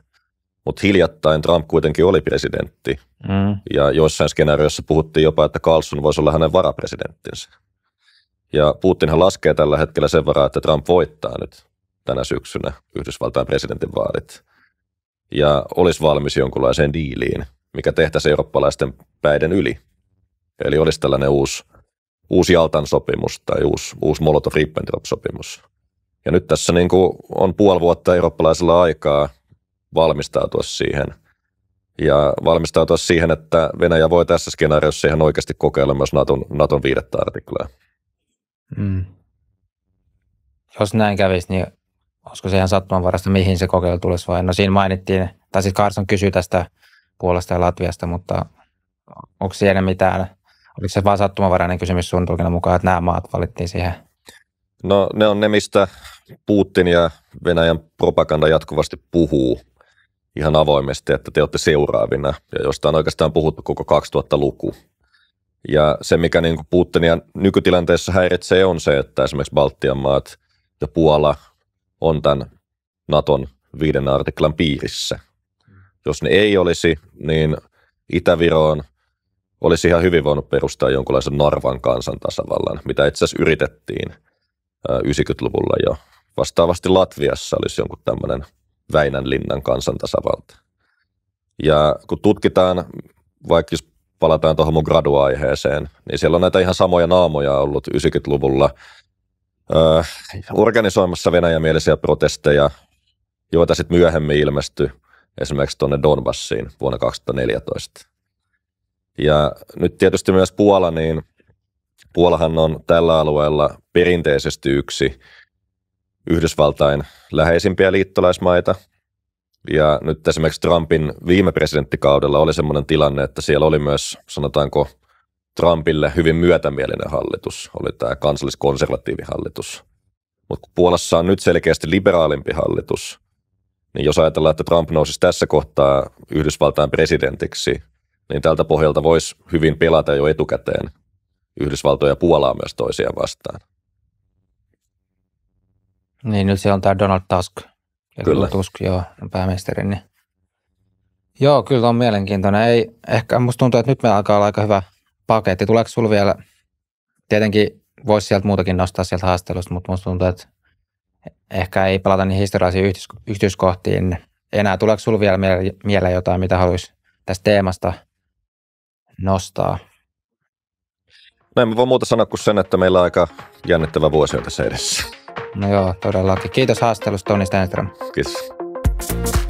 Mutta hiljattain Trump kuitenkin oli presidentti, mm. ja joissain skenaarioissa puhuttiin jopa, että Carlson voisi olla hänen varapresidenttinsä. Ja Putinhan laskee tällä hetkellä sen varaa, että Trump voittaa nyt tänä syksynä Yhdysvaltain presidentin vaalit. Ja olisi valmis jonkunlaiseen diiliin, mikä tehtäisiin eurooppalaisten päiden yli. Eli olisi tällainen uusi, uusi Jaltan sopimus tai uusi, uusi Molotov-Ribbentrop-sopimus – ja nyt tässä niin kuin on puoli vuotta eurooppalaisella aikaa valmistautua siihen. Ja valmistautua siihen, että Venäjä voi tässä skenaariossa ihan oikeasti kokeilla myös Naton, Naton viidettä artiklaa. Mm. Jos näin kävisi, niin olisiko se ihan sattumanvarasta, mihin se kokeilu tulisi vai? No siinä mainittiin, tai siis Carson kysyi tästä Puolasta ja Latviasta, mutta onko siinä mitään, oliko se vain sattumanvarainen kysymys sun mukaan, että nämä maat valittiin siihen? No ne on ne, mistä Putin ja Venäjän propaganda jatkuvasti puhuu ihan avoimesti, että te olette seuraavina, ja josta on oikeastaan puhuttu koko 2000-luku. Ja se, mikä niin kuin Putinia nykytilanteessa häiritsee, on se, että esimerkiksi Baltian maat ja Puola on tämän Naton viiden artiklan piirissä. Jos ne ei olisi, niin Itäviroon olisi ihan hyvin voinut perustaa jonkunlaisen Narvan kansantasavallan, mitä itse asiassa yritettiin 90-luvulla jo Vastaavasti Latviassa olisi jonkun tämmöinen Väinänlinnan kansantasavalta. Ja kun tutkitaan, vaikka jos palataan tuohon mun graduaiheeseen, niin siellä on näitä ihan samoja naamoja ollut 90-luvulla öö, organisoimassa venäjämielisiä protesteja, joita sitten myöhemmin ilmestyi esimerkiksi tuonne Donbassiin vuonna 2014. Ja nyt tietysti myös Puola, niin Puolahan on tällä alueella perinteisesti yksi – Yhdysvaltain läheisimpiä liittolaismaita. Ja nyt esimerkiksi Trumpin viime presidenttikaudella oli sellainen tilanne, että siellä oli myös, sanotaanko, Trumpille hyvin myötämielinen hallitus, oli tämä kansalliskonservatiivihallitus. Mutta kun Puolassa on nyt selkeästi liberaalimpi hallitus, niin jos ajatellaan, että Trump nousisi tässä kohtaa Yhdysvaltain presidentiksi, niin tältä pohjalta voisi hyvin pelata jo etukäteen Yhdysvaltoja ja Puolaa myös toisiaan vastaan. Niin, nyt se on tämä Donald Tusk. Ja kyllä. Tusk, joo, pääministeri. Niin. Joo, kyllä on mielenkiintoinen. Ei, ehkä musta tuntuu, että nyt meillä alkaa olla aika hyvä paketti. Tuleeko sulla vielä, tietenkin voisi sieltä muutakin nostaa sieltä haastelusta, mutta musta tuntuu, että ehkä ei palata niin historiallisiin yhtyskohtiin. enää. Tuleeko sulla vielä mieleen jotain, mitä haluaisi tästä teemasta nostaa? No en voi muuta sanoa kuin sen, että meillä on aika jännittävä vuosi on tässä edessä. No joo, todellakin. Kiitos haastelusta Toni Stenström. Kiitos.